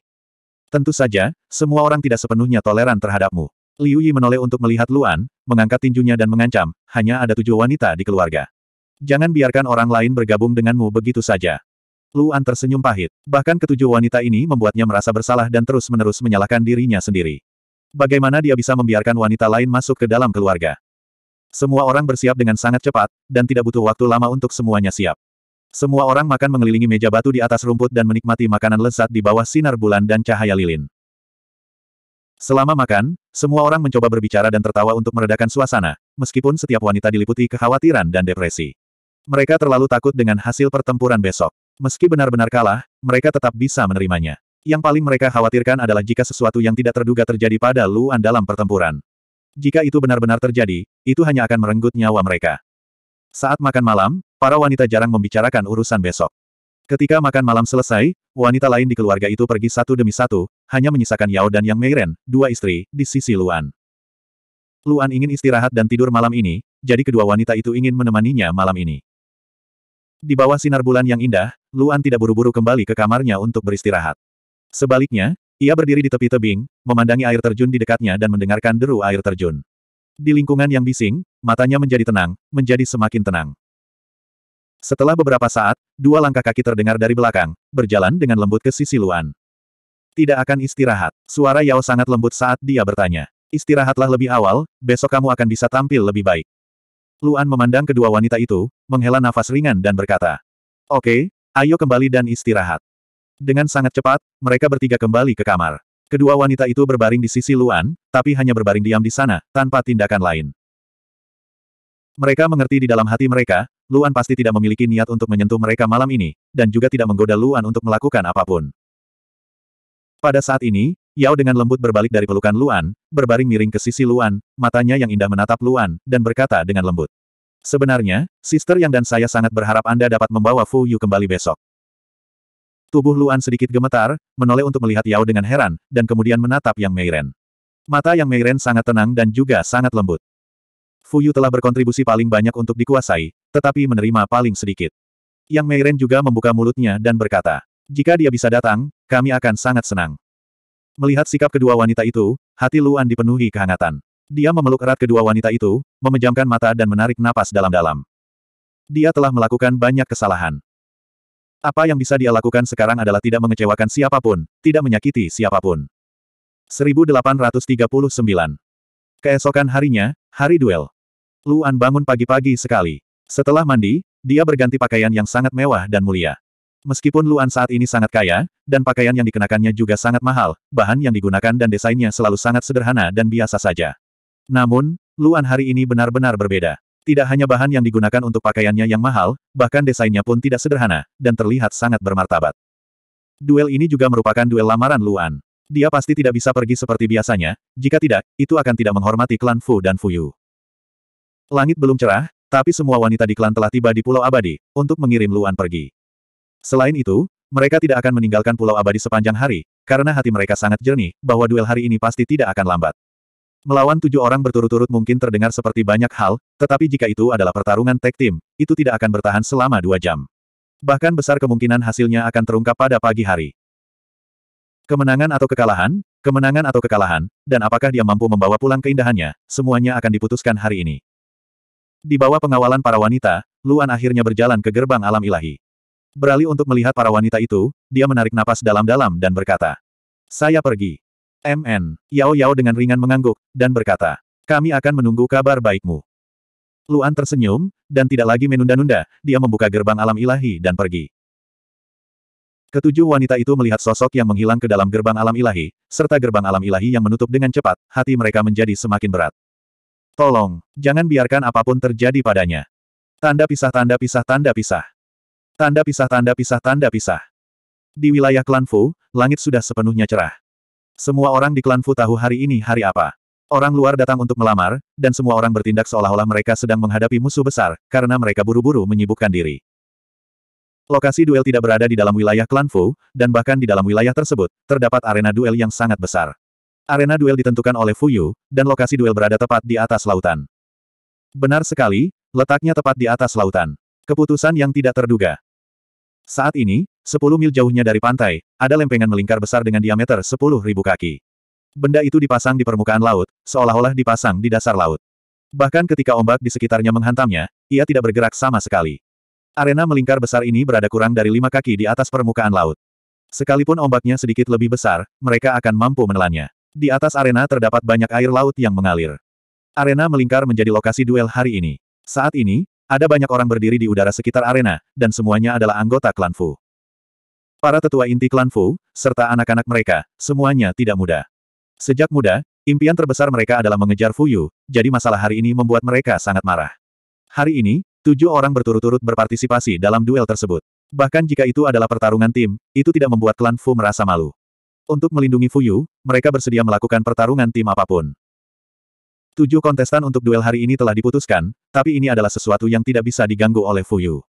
Tentu saja, semua orang tidak sepenuhnya toleran terhadapmu. Liu Yi menoleh untuk melihat Luan, mengangkat tinjunya dan mengancam, hanya ada tujuh wanita di keluarga. Jangan biarkan orang lain bergabung denganmu begitu saja. Luan tersenyum pahit. Bahkan ketujuh wanita ini membuatnya merasa bersalah dan terus-menerus menyalahkan dirinya sendiri. Bagaimana dia bisa membiarkan wanita lain masuk ke dalam keluarga? Semua orang bersiap dengan sangat cepat, dan tidak butuh waktu lama untuk semuanya siap. Semua orang makan mengelilingi meja batu di atas rumput dan menikmati makanan lezat di bawah sinar bulan dan cahaya lilin. Selama makan, semua orang mencoba berbicara dan tertawa untuk meredakan suasana, meskipun setiap wanita diliputi kekhawatiran dan depresi. Mereka terlalu takut dengan hasil pertempuran besok. Meski benar-benar kalah, mereka tetap bisa menerimanya. Yang paling mereka khawatirkan adalah jika sesuatu yang tidak terduga terjadi pada Luan dalam pertempuran. Jika itu benar-benar terjadi, itu hanya akan merenggut nyawa mereka. Saat makan malam, para wanita jarang membicarakan urusan besok. Ketika makan malam selesai, wanita lain di keluarga itu pergi satu demi satu, hanya menyisakan Yao dan Yang Meiren, dua istri, di sisi Luan. Luan ingin istirahat dan tidur malam ini, jadi kedua wanita itu ingin menemaninya malam ini. Di bawah sinar bulan yang indah, Luan tidak buru-buru kembali ke kamarnya untuk beristirahat. Sebaliknya, ia berdiri di tepi tebing, memandangi air terjun di dekatnya dan mendengarkan deru air terjun. Di lingkungan yang bising, matanya menjadi tenang, menjadi semakin tenang. Setelah beberapa saat, dua langkah kaki terdengar dari belakang, berjalan dengan lembut ke sisi Luan. Tidak akan istirahat. Suara Yao sangat lembut saat dia bertanya. Istirahatlah lebih awal, besok kamu akan bisa tampil lebih baik. Luan memandang kedua wanita itu, menghela nafas ringan dan berkata. Oke, ayo kembali dan istirahat. Dengan sangat cepat, mereka bertiga kembali ke kamar. Kedua wanita itu berbaring di sisi Luan, tapi hanya berbaring diam di sana, tanpa tindakan lain. Mereka mengerti di dalam hati mereka, Luan pasti tidak memiliki niat untuk menyentuh mereka malam ini, dan juga tidak menggoda Luan untuk melakukan apapun. Pada saat ini, Yao dengan lembut berbalik dari pelukan Luan, berbaring miring ke sisi Luan, matanya yang indah menatap Luan, dan berkata dengan lembut. Sebenarnya, Sister Yang dan saya sangat berharap Anda dapat membawa Fu Yu kembali besok. Tubuh Luan sedikit gemetar, menoleh untuk melihat Yao dengan heran, dan kemudian menatap Yang Meiren. Mata Yang Meiren sangat tenang dan juga sangat lembut. Fuyu telah berkontribusi paling banyak untuk dikuasai, tetapi menerima paling sedikit. Yang Meiren juga membuka mulutnya dan berkata, jika dia bisa datang, kami akan sangat senang. Melihat sikap kedua wanita itu, hati Luan dipenuhi kehangatan. Dia memeluk erat kedua wanita itu, memejamkan mata dan menarik napas dalam-dalam. Dia telah melakukan banyak kesalahan. Apa yang bisa dia lakukan sekarang adalah tidak mengecewakan siapapun, tidak menyakiti siapapun. 1839 Keesokan harinya, hari duel. Luan bangun pagi-pagi sekali. Setelah mandi, dia berganti pakaian yang sangat mewah dan mulia. Meskipun Luan saat ini sangat kaya, dan pakaian yang dikenakannya juga sangat mahal, bahan yang digunakan dan desainnya selalu sangat sederhana dan biasa saja. Namun, Luan hari ini benar-benar berbeda. Tidak hanya bahan yang digunakan untuk pakaiannya yang mahal, bahkan desainnya pun tidak sederhana, dan terlihat sangat bermartabat. Duel ini juga merupakan duel lamaran Luan. Dia pasti tidak bisa pergi seperti biasanya, jika tidak, itu akan tidak menghormati klan Fu dan Fuyu. Langit belum cerah, tapi semua wanita di klan telah tiba di Pulau Abadi, untuk mengirim Luan pergi. Selain itu, mereka tidak akan meninggalkan Pulau Abadi sepanjang hari, karena hati mereka sangat jernih, bahwa duel hari ini pasti tidak akan lambat. Melawan tujuh orang berturut-turut mungkin terdengar seperti banyak hal, tetapi jika itu adalah pertarungan tag team, itu tidak akan bertahan selama dua jam. Bahkan besar kemungkinan hasilnya akan terungkap pada pagi hari. Kemenangan atau kekalahan, kemenangan atau kekalahan, dan apakah dia mampu membawa pulang keindahannya, semuanya akan diputuskan hari ini. Di bawah pengawalan para wanita, Luan akhirnya berjalan ke gerbang alam ilahi. Beralih untuk melihat para wanita itu, dia menarik napas dalam-dalam dan berkata, Saya pergi. MN, Yao Yao dengan ringan mengangguk, dan berkata, Kami akan menunggu kabar baikmu. Luan tersenyum, dan tidak lagi menunda-nunda, dia membuka gerbang alam ilahi dan pergi. Ketujuh wanita itu melihat sosok yang menghilang ke dalam gerbang alam ilahi, serta gerbang alam ilahi yang menutup dengan cepat, hati mereka menjadi semakin berat. Tolong, jangan biarkan apapun terjadi padanya. Tanda pisah tanda pisah tanda pisah. Tanda pisah tanda pisah tanda pisah. Di wilayah klan Fu, langit sudah sepenuhnya cerah. Semua orang di klan Fu tahu hari ini hari apa. Orang luar datang untuk melamar, dan semua orang bertindak seolah-olah mereka sedang menghadapi musuh besar, karena mereka buru-buru menyibukkan diri. Lokasi duel tidak berada di dalam wilayah klan Fu, dan bahkan di dalam wilayah tersebut, terdapat arena duel yang sangat besar. Arena duel ditentukan oleh Fuyu, dan lokasi duel berada tepat di atas lautan. Benar sekali, letaknya tepat di atas lautan. Keputusan yang tidak terduga. Saat ini, 10 mil jauhnya dari pantai, ada lempengan melingkar besar dengan diameter 10.000 kaki. Benda itu dipasang di permukaan laut, seolah-olah dipasang di dasar laut. Bahkan ketika ombak di sekitarnya menghantamnya, ia tidak bergerak sama sekali. Arena melingkar besar ini berada kurang dari lima kaki di atas permukaan laut. Sekalipun ombaknya sedikit lebih besar, mereka akan mampu menelannya. Di atas arena terdapat banyak air laut yang mengalir. Arena melingkar menjadi lokasi duel hari ini. Saat ini, ada banyak orang berdiri di udara sekitar arena, dan semuanya adalah anggota klan Fu. Para tetua inti klan Fu, serta anak-anak mereka, semuanya tidak muda. Sejak muda, impian terbesar mereka adalah mengejar Fu Yu. jadi masalah hari ini membuat mereka sangat marah. Hari ini, tujuh orang berturut-turut berpartisipasi dalam duel tersebut. Bahkan jika itu adalah pertarungan tim, itu tidak membuat klan Fu merasa malu. Untuk melindungi Fuyu, mereka bersedia melakukan pertarungan tim apapun. Tujuh kontestan untuk duel hari ini telah diputuskan, tapi ini adalah sesuatu yang tidak bisa diganggu oleh Fuyu.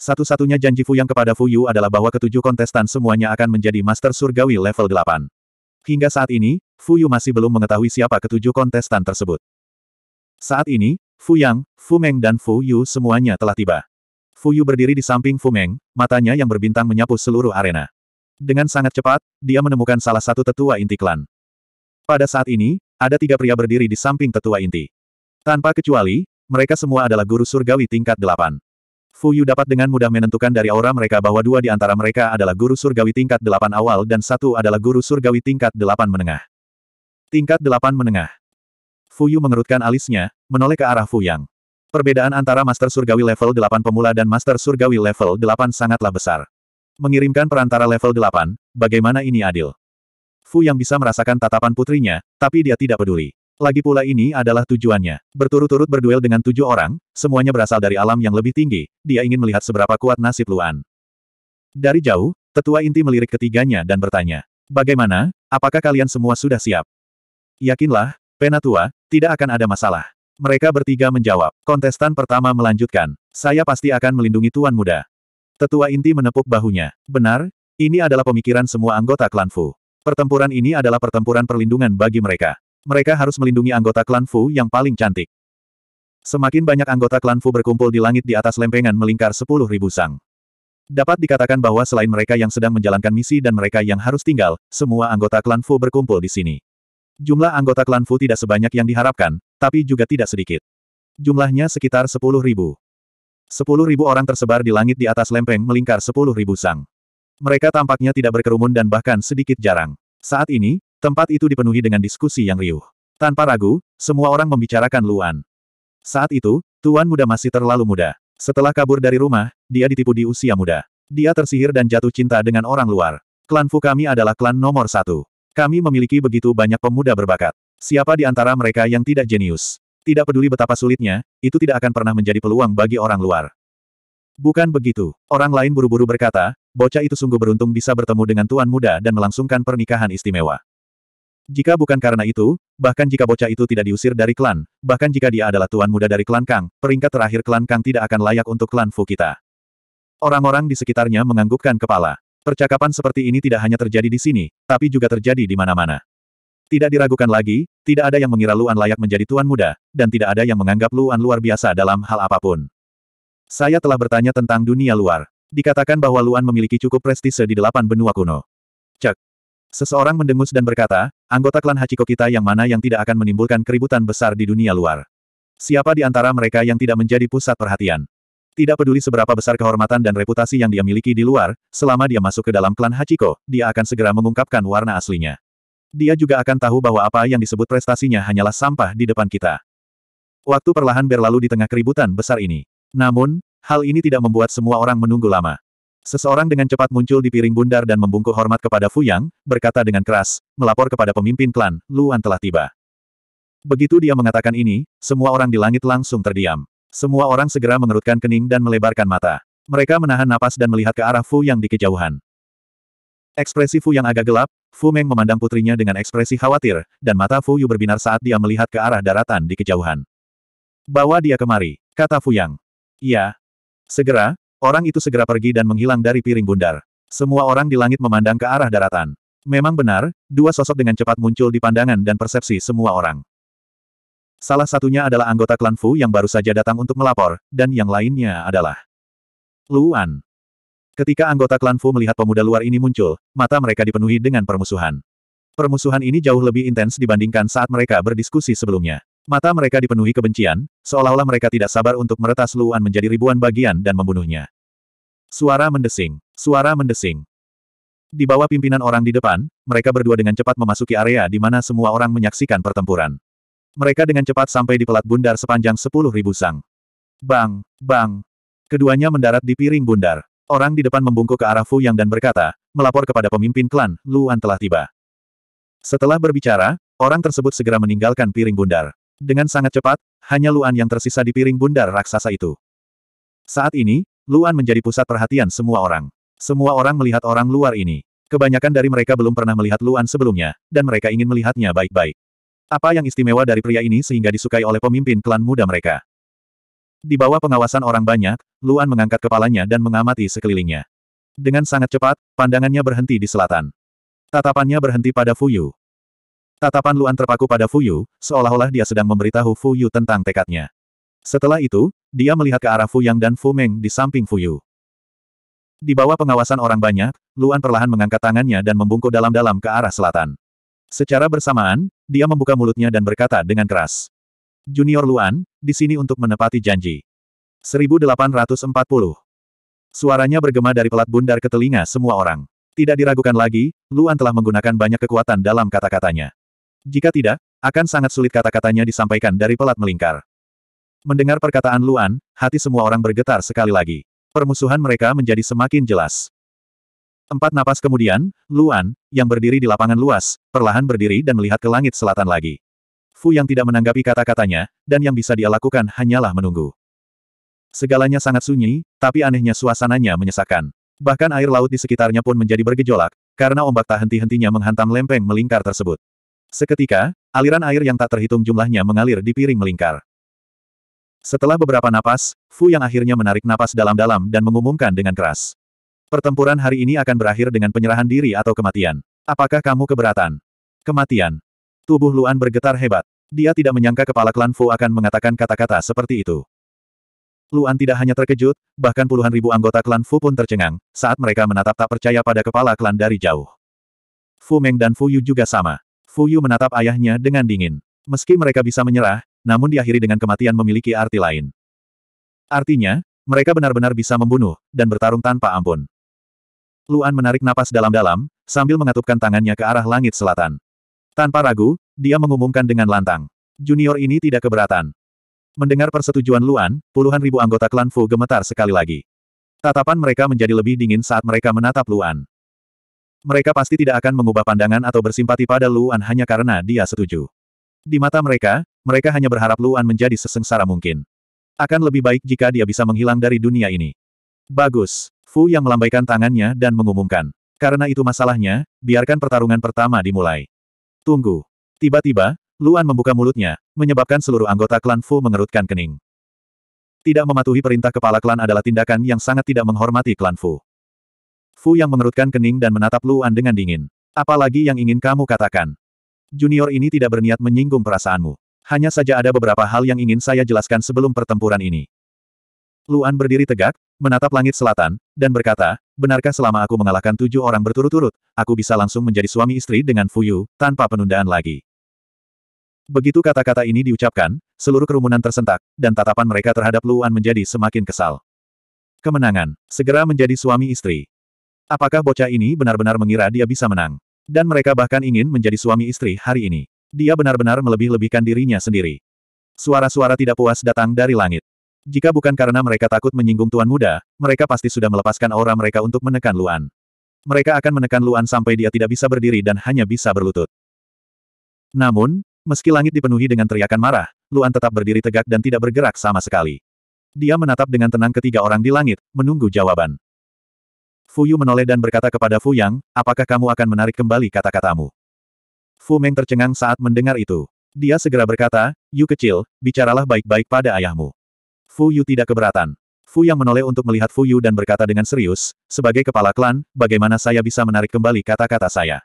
Satu-satunya janji Fuyang kepada Fuyu adalah bahwa ketujuh kontestan semuanya akan menjadi Master Surgawi level 8. Hingga saat ini, Fuyu masih belum mengetahui siapa ketujuh kontestan tersebut. Saat ini, Fuyang, Fumeng dan Fuyu semuanya telah tiba. Fuyu berdiri di samping Fumeng, matanya yang berbintang menyapu seluruh arena. Dengan sangat cepat, dia menemukan salah satu tetua inti klan. Pada saat ini, ada tiga pria berdiri di samping tetua inti. Tanpa kecuali, mereka semua adalah guru surgawi tingkat delapan. Fu Yu dapat dengan mudah menentukan dari aura mereka bahwa dua di antara mereka adalah guru surgawi tingkat delapan awal dan satu adalah guru surgawi tingkat delapan menengah. Tingkat delapan menengah. Fu Yu mengerutkan alisnya, menoleh ke arah Fu Yang. Perbedaan antara Master Surgawi level delapan pemula dan Master Surgawi level delapan sangatlah besar. Mengirimkan perantara level 8, bagaimana ini adil? Fu yang bisa merasakan tatapan putrinya, tapi dia tidak peduli. Lagi pula ini adalah tujuannya. Berturut-turut berduel dengan tujuh orang, semuanya berasal dari alam yang lebih tinggi, dia ingin melihat seberapa kuat nasib Luan. Dari jauh, tetua inti melirik ketiganya dan bertanya, Bagaimana, apakah kalian semua sudah siap? Yakinlah, Penatua, tidak akan ada masalah. Mereka bertiga menjawab. Kontestan pertama melanjutkan, Saya pasti akan melindungi Tuan Muda. Tetua inti menepuk bahunya. Benar, ini adalah pemikiran semua anggota klan Fu. Pertempuran ini adalah pertempuran perlindungan bagi mereka. Mereka harus melindungi anggota klan Fu yang paling cantik. Semakin banyak anggota klan Fu berkumpul di langit di atas lempengan melingkar sepuluh ribu sang. Dapat dikatakan bahwa selain mereka yang sedang menjalankan misi dan mereka yang harus tinggal, semua anggota klan Fu berkumpul di sini. Jumlah anggota klan Fu tidak sebanyak yang diharapkan, tapi juga tidak sedikit. Jumlahnya sekitar sepuluh ribu. Sepuluh ribu orang tersebar di langit di atas lempeng melingkar sepuluh ribu sang. Mereka tampaknya tidak berkerumun dan bahkan sedikit jarang. Saat ini, tempat itu dipenuhi dengan diskusi yang riuh. Tanpa ragu, semua orang membicarakan Luan. Saat itu, Tuan Muda masih terlalu muda. Setelah kabur dari rumah, dia ditipu di usia muda. Dia tersihir dan jatuh cinta dengan orang luar. Klan Fu kami adalah klan nomor satu. Kami memiliki begitu banyak pemuda berbakat. Siapa di antara mereka yang tidak jenius? Tidak peduli betapa sulitnya, itu tidak akan pernah menjadi peluang bagi orang luar. Bukan begitu. Orang lain buru-buru berkata, bocah itu sungguh beruntung bisa bertemu dengan tuan muda dan melangsungkan pernikahan istimewa. Jika bukan karena itu, bahkan jika bocah itu tidak diusir dari klan, bahkan jika dia adalah tuan muda dari klan Kang, peringkat terakhir klan Kang tidak akan layak untuk klan Fu kita. Orang-orang di sekitarnya menganggukkan kepala. Percakapan seperti ini tidak hanya terjadi di sini, tapi juga terjadi di mana-mana. Tidak diragukan lagi, tidak ada yang mengira Luan layak menjadi tuan muda, dan tidak ada yang menganggap Luan luar biasa dalam hal apapun. Saya telah bertanya tentang dunia luar. Dikatakan bahwa Luan memiliki cukup prestise di delapan benua kuno. Cek. Seseorang mendengus dan berkata, anggota klan Hachiko kita yang mana yang tidak akan menimbulkan keributan besar di dunia luar. Siapa di antara mereka yang tidak menjadi pusat perhatian? Tidak peduli seberapa besar kehormatan dan reputasi yang dia miliki di luar, selama dia masuk ke dalam klan Hachiko, dia akan segera mengungkapkan warna aslinya. Dia juga akan tahu bahwa apa yang disebut prestasinya hanyalah sampah di depan kita. Waktu perlahan berlalu di tengah keributan besar ini. Namun, hal ini tidak membuat semua orang menunggu lama. Seseorang dengan cepat muncul di piring bundar dan membungkuk hormat kepada Fu Yang, berkata dengan keras, melapor kepada pemimpin klan, Luan telah tiba. Begitu dia mengatakan ini, semua orang di langit langsung terdiam. Semua orang segera mengerutkan kening dan melebarkan mata. Mereka menahan napas dan melihat ke arah Fu yang di kejauhan. Ekspresi Fu yang agak gelap, Fu Meng memandang putrinya dengan ekspresi khawatir, dan mata Fu Yu berbinar saat dia melihat ke arah daratan di kejauhan. Bawa dia kemari, kata Fu Yang. Iya. Segera, orang itu segera pergi dan menghilang dari piring bundar. Semua orang di langit memandang ke arah daratan. Memang benar, dua sosok dengan cepat muncul di pandangan dan persepsi semua orang. Salah satunya adalah anggota klan Fu yang baru saja datang untuk melapor, dan yang lainnya adalah Luan. Ketika anggota klan Fu melihat pemuda luar ini muncul, mata mereka dipenuhi dengan permusuhan. Permusuhan ini jauh lebih intens dibandingkan saat mereka berdiskusi sebelumnya. Mata mereka dipenuhi kebencian, seolah-olah mereka tidak sabar untuk meretas Luan menjadi ribuan bagian dan membunuhnya. Suara mendesing. Suara mendesing. Di bawah pimpinan orang di depan, mereka berdua dengan cepat memasuki area di mana semua orang menyaksikan pertempuran. Mereka dengan cepat sampai di pelat bundar sepanjang sepuluh ribu sang. Bang, bang. Keduanya mendarat di piring bundar. Orang di depan membungkuk ke arah Fu Yang dan berkata, melapor kepada pemimpin klan, Luan telah tiba. Setelah berbicara, orang tersebut segera meninggalkan piring bundar. Dengan sangat cepat, hanya Luan yang tersisa di piring bundar raksasa itu. Saat ini, Luan menjadi pusat perhatian semua orang. Semua orang melihat orang luar ini. Kebanyakan dari mereka belum pernah melihat Luan sebelumnya, dan mereka ingin melihatnya baik-baik. Apa yang istimewa dari pria ini sehingga disukai oleh pemimpin klan muda mereka? Di bawah pengawasan orang banyak, Luan mengangkat kepalanya dan mengamati sekelilingnya. Dengan sangat cepat, pandangannya berhenti di selatan. Tatapannya berhenti pada Fuyu. Tatapan Luan terpaku pada Fuyu, seolah-olah dia sedang memberitahu Fuyu tentang tekadnya. Setelah itu, dia melihat ke arah Fu Yang dan Fu Meng di samping Fuyu. Di bawah pengawasan orang banyak, Luan perlahan mengangkat tangannya dan membungkuk dalam-dalam ke arah selatan. Secara bersamaan, dia membuka mulutnya dan berkata dengan keras. Junior Luan, di sini untuk menepati janji. 1840. Suaranya bergema dari pelat bundar ke telinga semua orang. Tidak diragukan lagi, Luan telah menggunakan banyak kekuatan dalam kata-katanya. Jika tidak, akan sangat sulit kata-katanya disampaikan dari pelat melingkar. Mendengar perkataan Luan, hati semua orang bergetar sekali lagi. Permusuhan mereka menjadi semakin jelas. Empat napas kemudian, Luan, yang berdiri di lapangan luas, perlahan berdiri dan melihat ke langit selatan lagi. Fu yang tidak menanggapi kata-katanya, dan yang bisa dia lakukan hanyalah menunggu. Segalanya sangat sunyi, tapi anehnya suasananya menyesakan. Bahkan air laut di sekitarnya pun menjadi bergejolak, karena ombak tak henti-hentinya menghantam lempeng melingkar tersebut. Seketika, aliran air yang tak terhitung jumlahnya mengalir di piring melingkar. Setelah beberapa napas, Fu yang akhirnya menarik napas dalam-dalam dan mengumumkan dengan keras. Pertempuran hari ini akan berakhir dengan penyerahan diri atau kematian. Apakah kamu keberatan? Kematian. Tubuh Luan bergetar hebat. Dia tidak menyangka kepala klan Fu akan mengatakan kata-kata seperti itu. Luan tidak hanya terkejut, bahkan puluhan ribu anggota klan Fu pun tercengang, saat mereka menatap tak percaya pada kepala klan dari jauh. Fu Meng dan Fu Yu juga sama. Fu Yu menatap ayahnya dengan dingin. Meski mereka bisa menyerah, namun diakhiri dengan kematian memiliki arti lain. Artinya, mereka benar-benar bisa membunuh, dan bertarung tanpa ampun. Luan menarik napas dalam-dalam, sambil mengatupkan tangannya ke arah langit selatan. Tanpa ragu, dia mengumumkan dengan lantang. Junior ini tidak keberatan. Mendengar persetujuan Luan, puluhan ribu anggota klan Fu gemetar sekali lagi. Tatapan mereka menjadi lebih dingin saat mereka menatap Luan. Mereka pasti tidak akan mengubah pandangan atau bersimpati pada Luan hanya karena dia setuju. Di mata mereka, mereka hanya berharap Luan menjadi sesengsara mungkin. Akan lebih baik jika dia bisa menghilang dari dunia ini. Bagus. Fu yang melambaikan tangannya dan mengumumkan. Karena itu masalahnya, biarkan pertarungan pertama dimulai. Tunggu. Tiba-tiba, Luan membuka mulutnya, menyebabkan seluruh anggota klan Fu mengerutkan kening. Tidak mematuhi perintah kepala klan adalah tindakan yang sangat tidak menghormati klan Fu. Fu yang mengerutkan kening dan menatap Luan dengan dingin. Apalagi yang ingin kamu katakan. Junior ini tidak berniat menyinggung perasaanmu. Hanya saja ada beberapa hal yang ingin saya jelaskan sebelum pertempuran ini. Luan berdiri tegak, menatap langit selatan, dan berkata, benarkah selama aku mengalahkan tujuh orang berturut-turut, aku bisa langsung menjadi suami istri dengan Fuyu, tanpa penundaan lagi. Begitu kata-kata ini diucapkan, seluruh kerumunan tersentak, dan tatapan mereka terhadap Luan menjadi semakin kesal. Kemenangan, segera menjadi suami istri. Apakah bocah ini benar-benar mengira dia bisa menang? Dan mereka bahkan ingin menjadi suami istri hari ini. Dia benar-benar melebih-lebihkan dirinya sendiri. Suara-suara tidak puas datang dari langit. Jika bukan karena mereka takut menyinggung Tuan Muda, mereka pasti sudah melepaskan aura mereka untuk menekan Luan. Mereka akan menekan Luan sampai dia tidak bisa berdiri dan hanya bisa berlutut. Namun, meski langit dipenuhi dengan teriakan marah, Luan tetap berdiri tegak dan tidak bergerak sama sekali. Dia menatap dengan tenang ketiga orang di langit, menunggu jawaban. Fu Yu menoleh dan berkata kepada Fu Yang, apakah kamu akan menarik kembali kata-katamu? Fu Meng tercengang saat mendengar itu. Dia segera berkata, Yu kecil, bicaralah baik-baik pada ayahmu. Fu Yu tidak keberatan. Fu yang menoleh untuk melihat Fu Yu dan berkata dengan serius, sebagai kepala klan, bagaimana saya bisa menarik kembali kata-kata saya?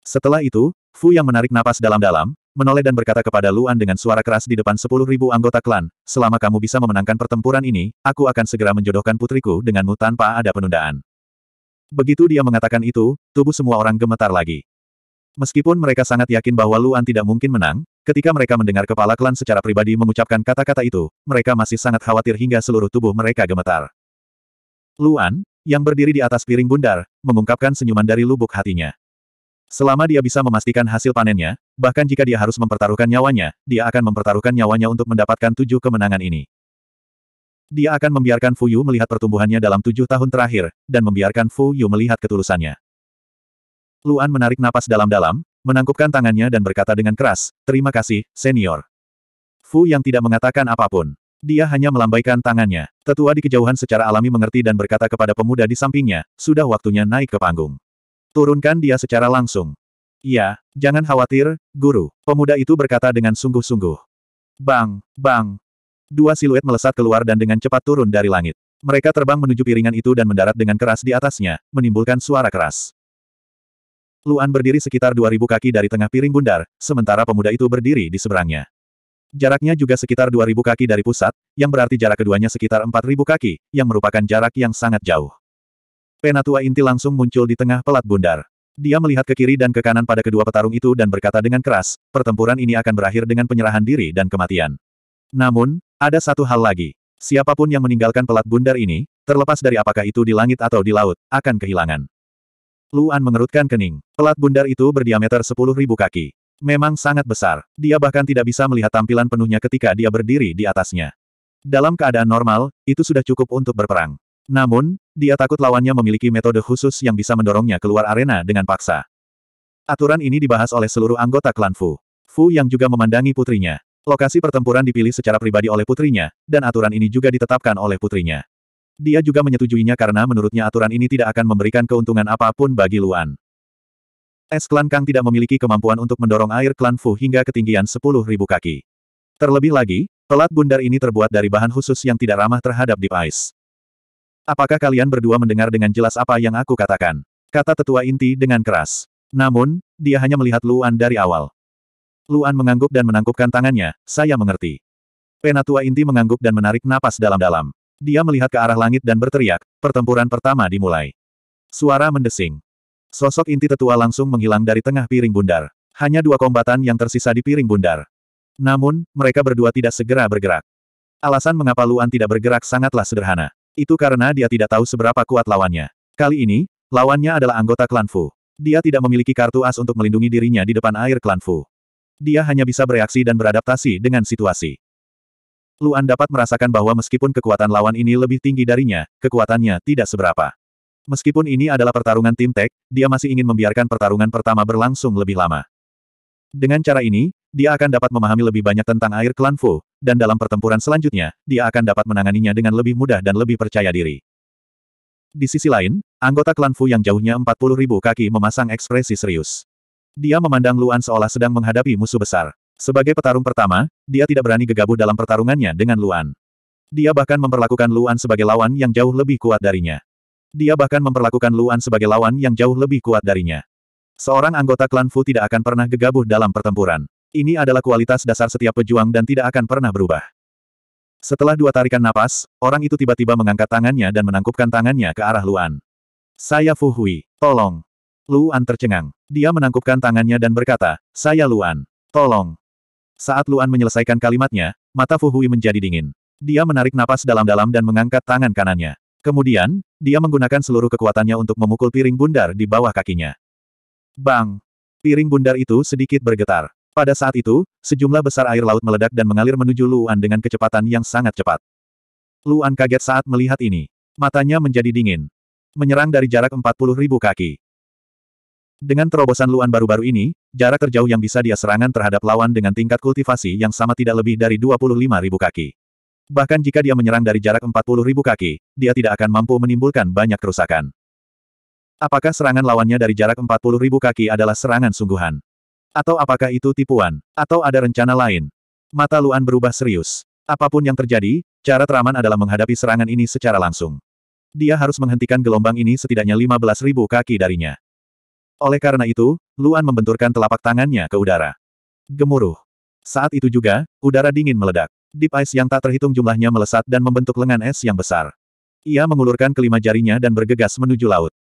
Setelah itu, Fu yang menarik napas dalam-dalam, menoleh dan berkata kepada Luan dengan suara keras di depan sepuluh ribu anggota klan, selama kamu bisa memenangkan pertempuran ini, aku akan segera menjodohkan putriku denganmu tanpa ada penundaan. Begitu dia mengatakan itu, tubuh semua orang gemetar lagi. Meskipun mereka sangat yakin bahwa Luan tidak mungkin menang, Ketika mereka mendengar kepala klan secara pribadi mengucapkan kata-kata itu, mereka masih sangat khawatir hingga seluruh tubuh mereka gemetar. Luan, yang berdiri di atas piring bundar, mengungkapkan senyuman dari lubuk hatinya. Selama dia bisa memastikan hasil panennya, bahkan jika dia harus mempertaruhkan nyawanya, dia akan mempertaruhkan nyawanya untuk mendapatkan tujuh kemenangan ini. Dia akan membiarkan Fu Yu melihat pertumbuhannya dalam tujuh tahun terakhir, dan membiarkan Fu Yu melihat ketulusannya. Luan menarik napas dalam-dalam, menangkupkan tangannya dan berkata dengan keras, terima kasih, senior. Fu yang tidak mengatakan apapun. Dia hanya melambaikan tangannya. Tetua di kejauhan secara alami mengerti dan berkata kepada pemuda di sampingnya, sudah waktunya naik ke panggung. Turunkan dia secara langsung. Ya, jangan khawatir, guru. Pemuda itu berkata dengan sungguh-sungguh. Bang, bang. Dua siluet melesat keluar dan dengan cepat turun dari langit. Mereka terbang menuju piringan itu dan mendarat dengan keras di atasnya, menimbulkan suara keras. Luan berdiri sekitar 2000 kaki dari tengah piring bundar, sementara pemuda itu berdiri di seberangnya. Jaraknya juga sekitar 2000 kaki dari pusat, yang berarti jarak keduanya sekitar 4000 kaki, yang merupakan jarak yang sangat jauh. Penatua inti langsung muncul di tengah pelat bundar. Dia melihat ke kiri dan ke kanan pada kedua petarung itu dan berkata dengan keras, pertempuran ini akan berakhir dengan penyerahan diri dan kematian. Namun, ada satu hal lagi. Siapapun yang meninggalkan pelat bundar ini, terlepas dari apakah itu di langit atau di laut, akan kehilangan. Luan mengerutkan kening. Pelat bundar itu berdiameter sepuluh ribu kaki. Memang sangat besar. Dia bahkan tidak bisa melihat tampilan penuhnya ketika dia berdiri di atasnya. Dalam keadaan normal, itu sudah cukup untuk berperang. Namun, dia takut lawannya memiliki metode khusus yang bisa mendorongnya keluar arena dengan paksa. Aturan ini dibahas oleh seluruh anggota klan Fu. Fu yang juga memandangi putrinya. Lokasi pertempuran dipilih secara pribadi oleh putrinya, dan aturan ini juga ditetapkan oleh putrinya. Dia juga menyetujuinya karena menurutnya aturan ini tidak akan memberikan keuntungan apapun bagi Luan. Es klan Kang tidak memiliki kemampuan untuk mendorong air klan Fu hingga ketinggian 10.000 kaki. Terlebih lagi, pelat bundar ini terbuat dari bahan khusus yang tidak ramah terhadap deep ice. Apakah kalian berdua mendengar dengan jelas apa yang aku katakan? Kata tetua inti dengan keras. Namun, dia hanya melihat Luan dari awal. Luan mengangguk dan menangkupkan tangannya, saya mengerti. Penatua inti mengangguk dan menarik napas dalam-dalam. Dia melihat ke arah langit dan berteriak, pertempuran pertama dimulai. Suara mendesing. Sosok inti tetua langsung menghilang dari tengah piring bundar. Hanya dua kombatan yang tersisa di piring bundar. Namun, mereka berdua tidak segera bergerak. Alasan mengapa Luan tidak bergerak sangatlah sederhana. Itu karena dia tidak tahu seberapa kuat lawannya. Kali ini, lawannya adalah anggota klan Fu. Dia tidak memiliki kartu as untuk melindungi dirinya di depan air klan Fu. Dia hanya bisa bereaksi dan beradaptasi dengan situasi. Luan dapat merasakan bahwa meskipun kekuatan lawan ini lebih tinggi darinya, kekuatannya tidak seberapa. Meskipun ini adalah pertarungan tim Tech, dia masih ingin membiarkan pertarungan pertama berlangsung lebih lama. Dengan cara ini, dia akan dapat memahami lebih banyak tentang air klan Fu, dan dalam pertempuran selanjutnya, dia akan dapat menanganinya dengan lebih mudah dan lebih percaya diri. Di sisi lain, anggota klan Fu yang jauhnya 40 ribu kaki memasang ekspresi serius. Dia memandang Luan seolah sedang menghadapi musuh besar. Sebagai petarung pertama, dia tidak berani gegabah dalam pertarungannya dengan Luan. Dia bahkan memperlakukan Luan sebagai lawan yang jauh lebih kuat darinya. Dia bahkan memperlakukan Luan sebagai lawan yang jauh lebih kuat darinya. Seorang anggota klan Fu tidak akan pernah gegabah dalam pertempuran. Ini adalah kualitas dasar setiap pejuang dan tidak akan pernah berubah. Setelah dua tarikan napas, orang itu tiba-tiba mengangkat tangannya dan menangkupkan tangannya ke arah Luan. Saya Fu Hui, tolong. Luan tercengang. Dia menangkupkan tangannya dan berkata, Saya Luan. Tolong. Saat Luan menyelesaikan kalimatnya, mata Fuhui menjadi dingin. Dia menarik napas dalam-dalam dan mengangkat tangan kanannya. Kemudian, dia menggunakan seluruh kekuatannya untuk memukul piring bundar di bawah kakinya. Bang! Piring bundar itu sedikit bergetar. Pada saat itu, sejumlah besar air laut meledak dan mengalir menuju Luan dengan kecepatan yang sangat cepat. Luan kaget saat melihat ini. Matanya menjadi dingin. Menyerang dari jarak 40 ribu kaki. Dengan terobosan Luan baru-baru ini, jarak terjauh yang bisa dia serangan terhadap lawan dengan tingkat kultivasi yang sama tidak lebih dari 25.000 kaki. Bahkan jika dia menyerang dari jarak 40.000 kaki, dia tidak akan mampu menimbulkan banyak kerusakan. Apakah serangan lawannya dari jarak 40.000 kaki adalah serangan sungguhan? Atau apakah itu tipuan? Atau ada rencana lain? Mata Luan berubah serius. Apapun yang terjadi, cara teraman adalah menghadapi serangan ini secara langsung. Dia harus menghentikan gelombang ini setidaknya 15.000 kaki darinya. Oleh karena itu, Luan membenturkan telapak tangannya ke udara. Gemuruh. Saat itu juga, udara dingin meledak. Deep Ice yang tak terhitung jumlahnya melesat dan membentuk lengan es yang besar. Ia mengulurkan kelima jarinya dan bergegas menuju laut.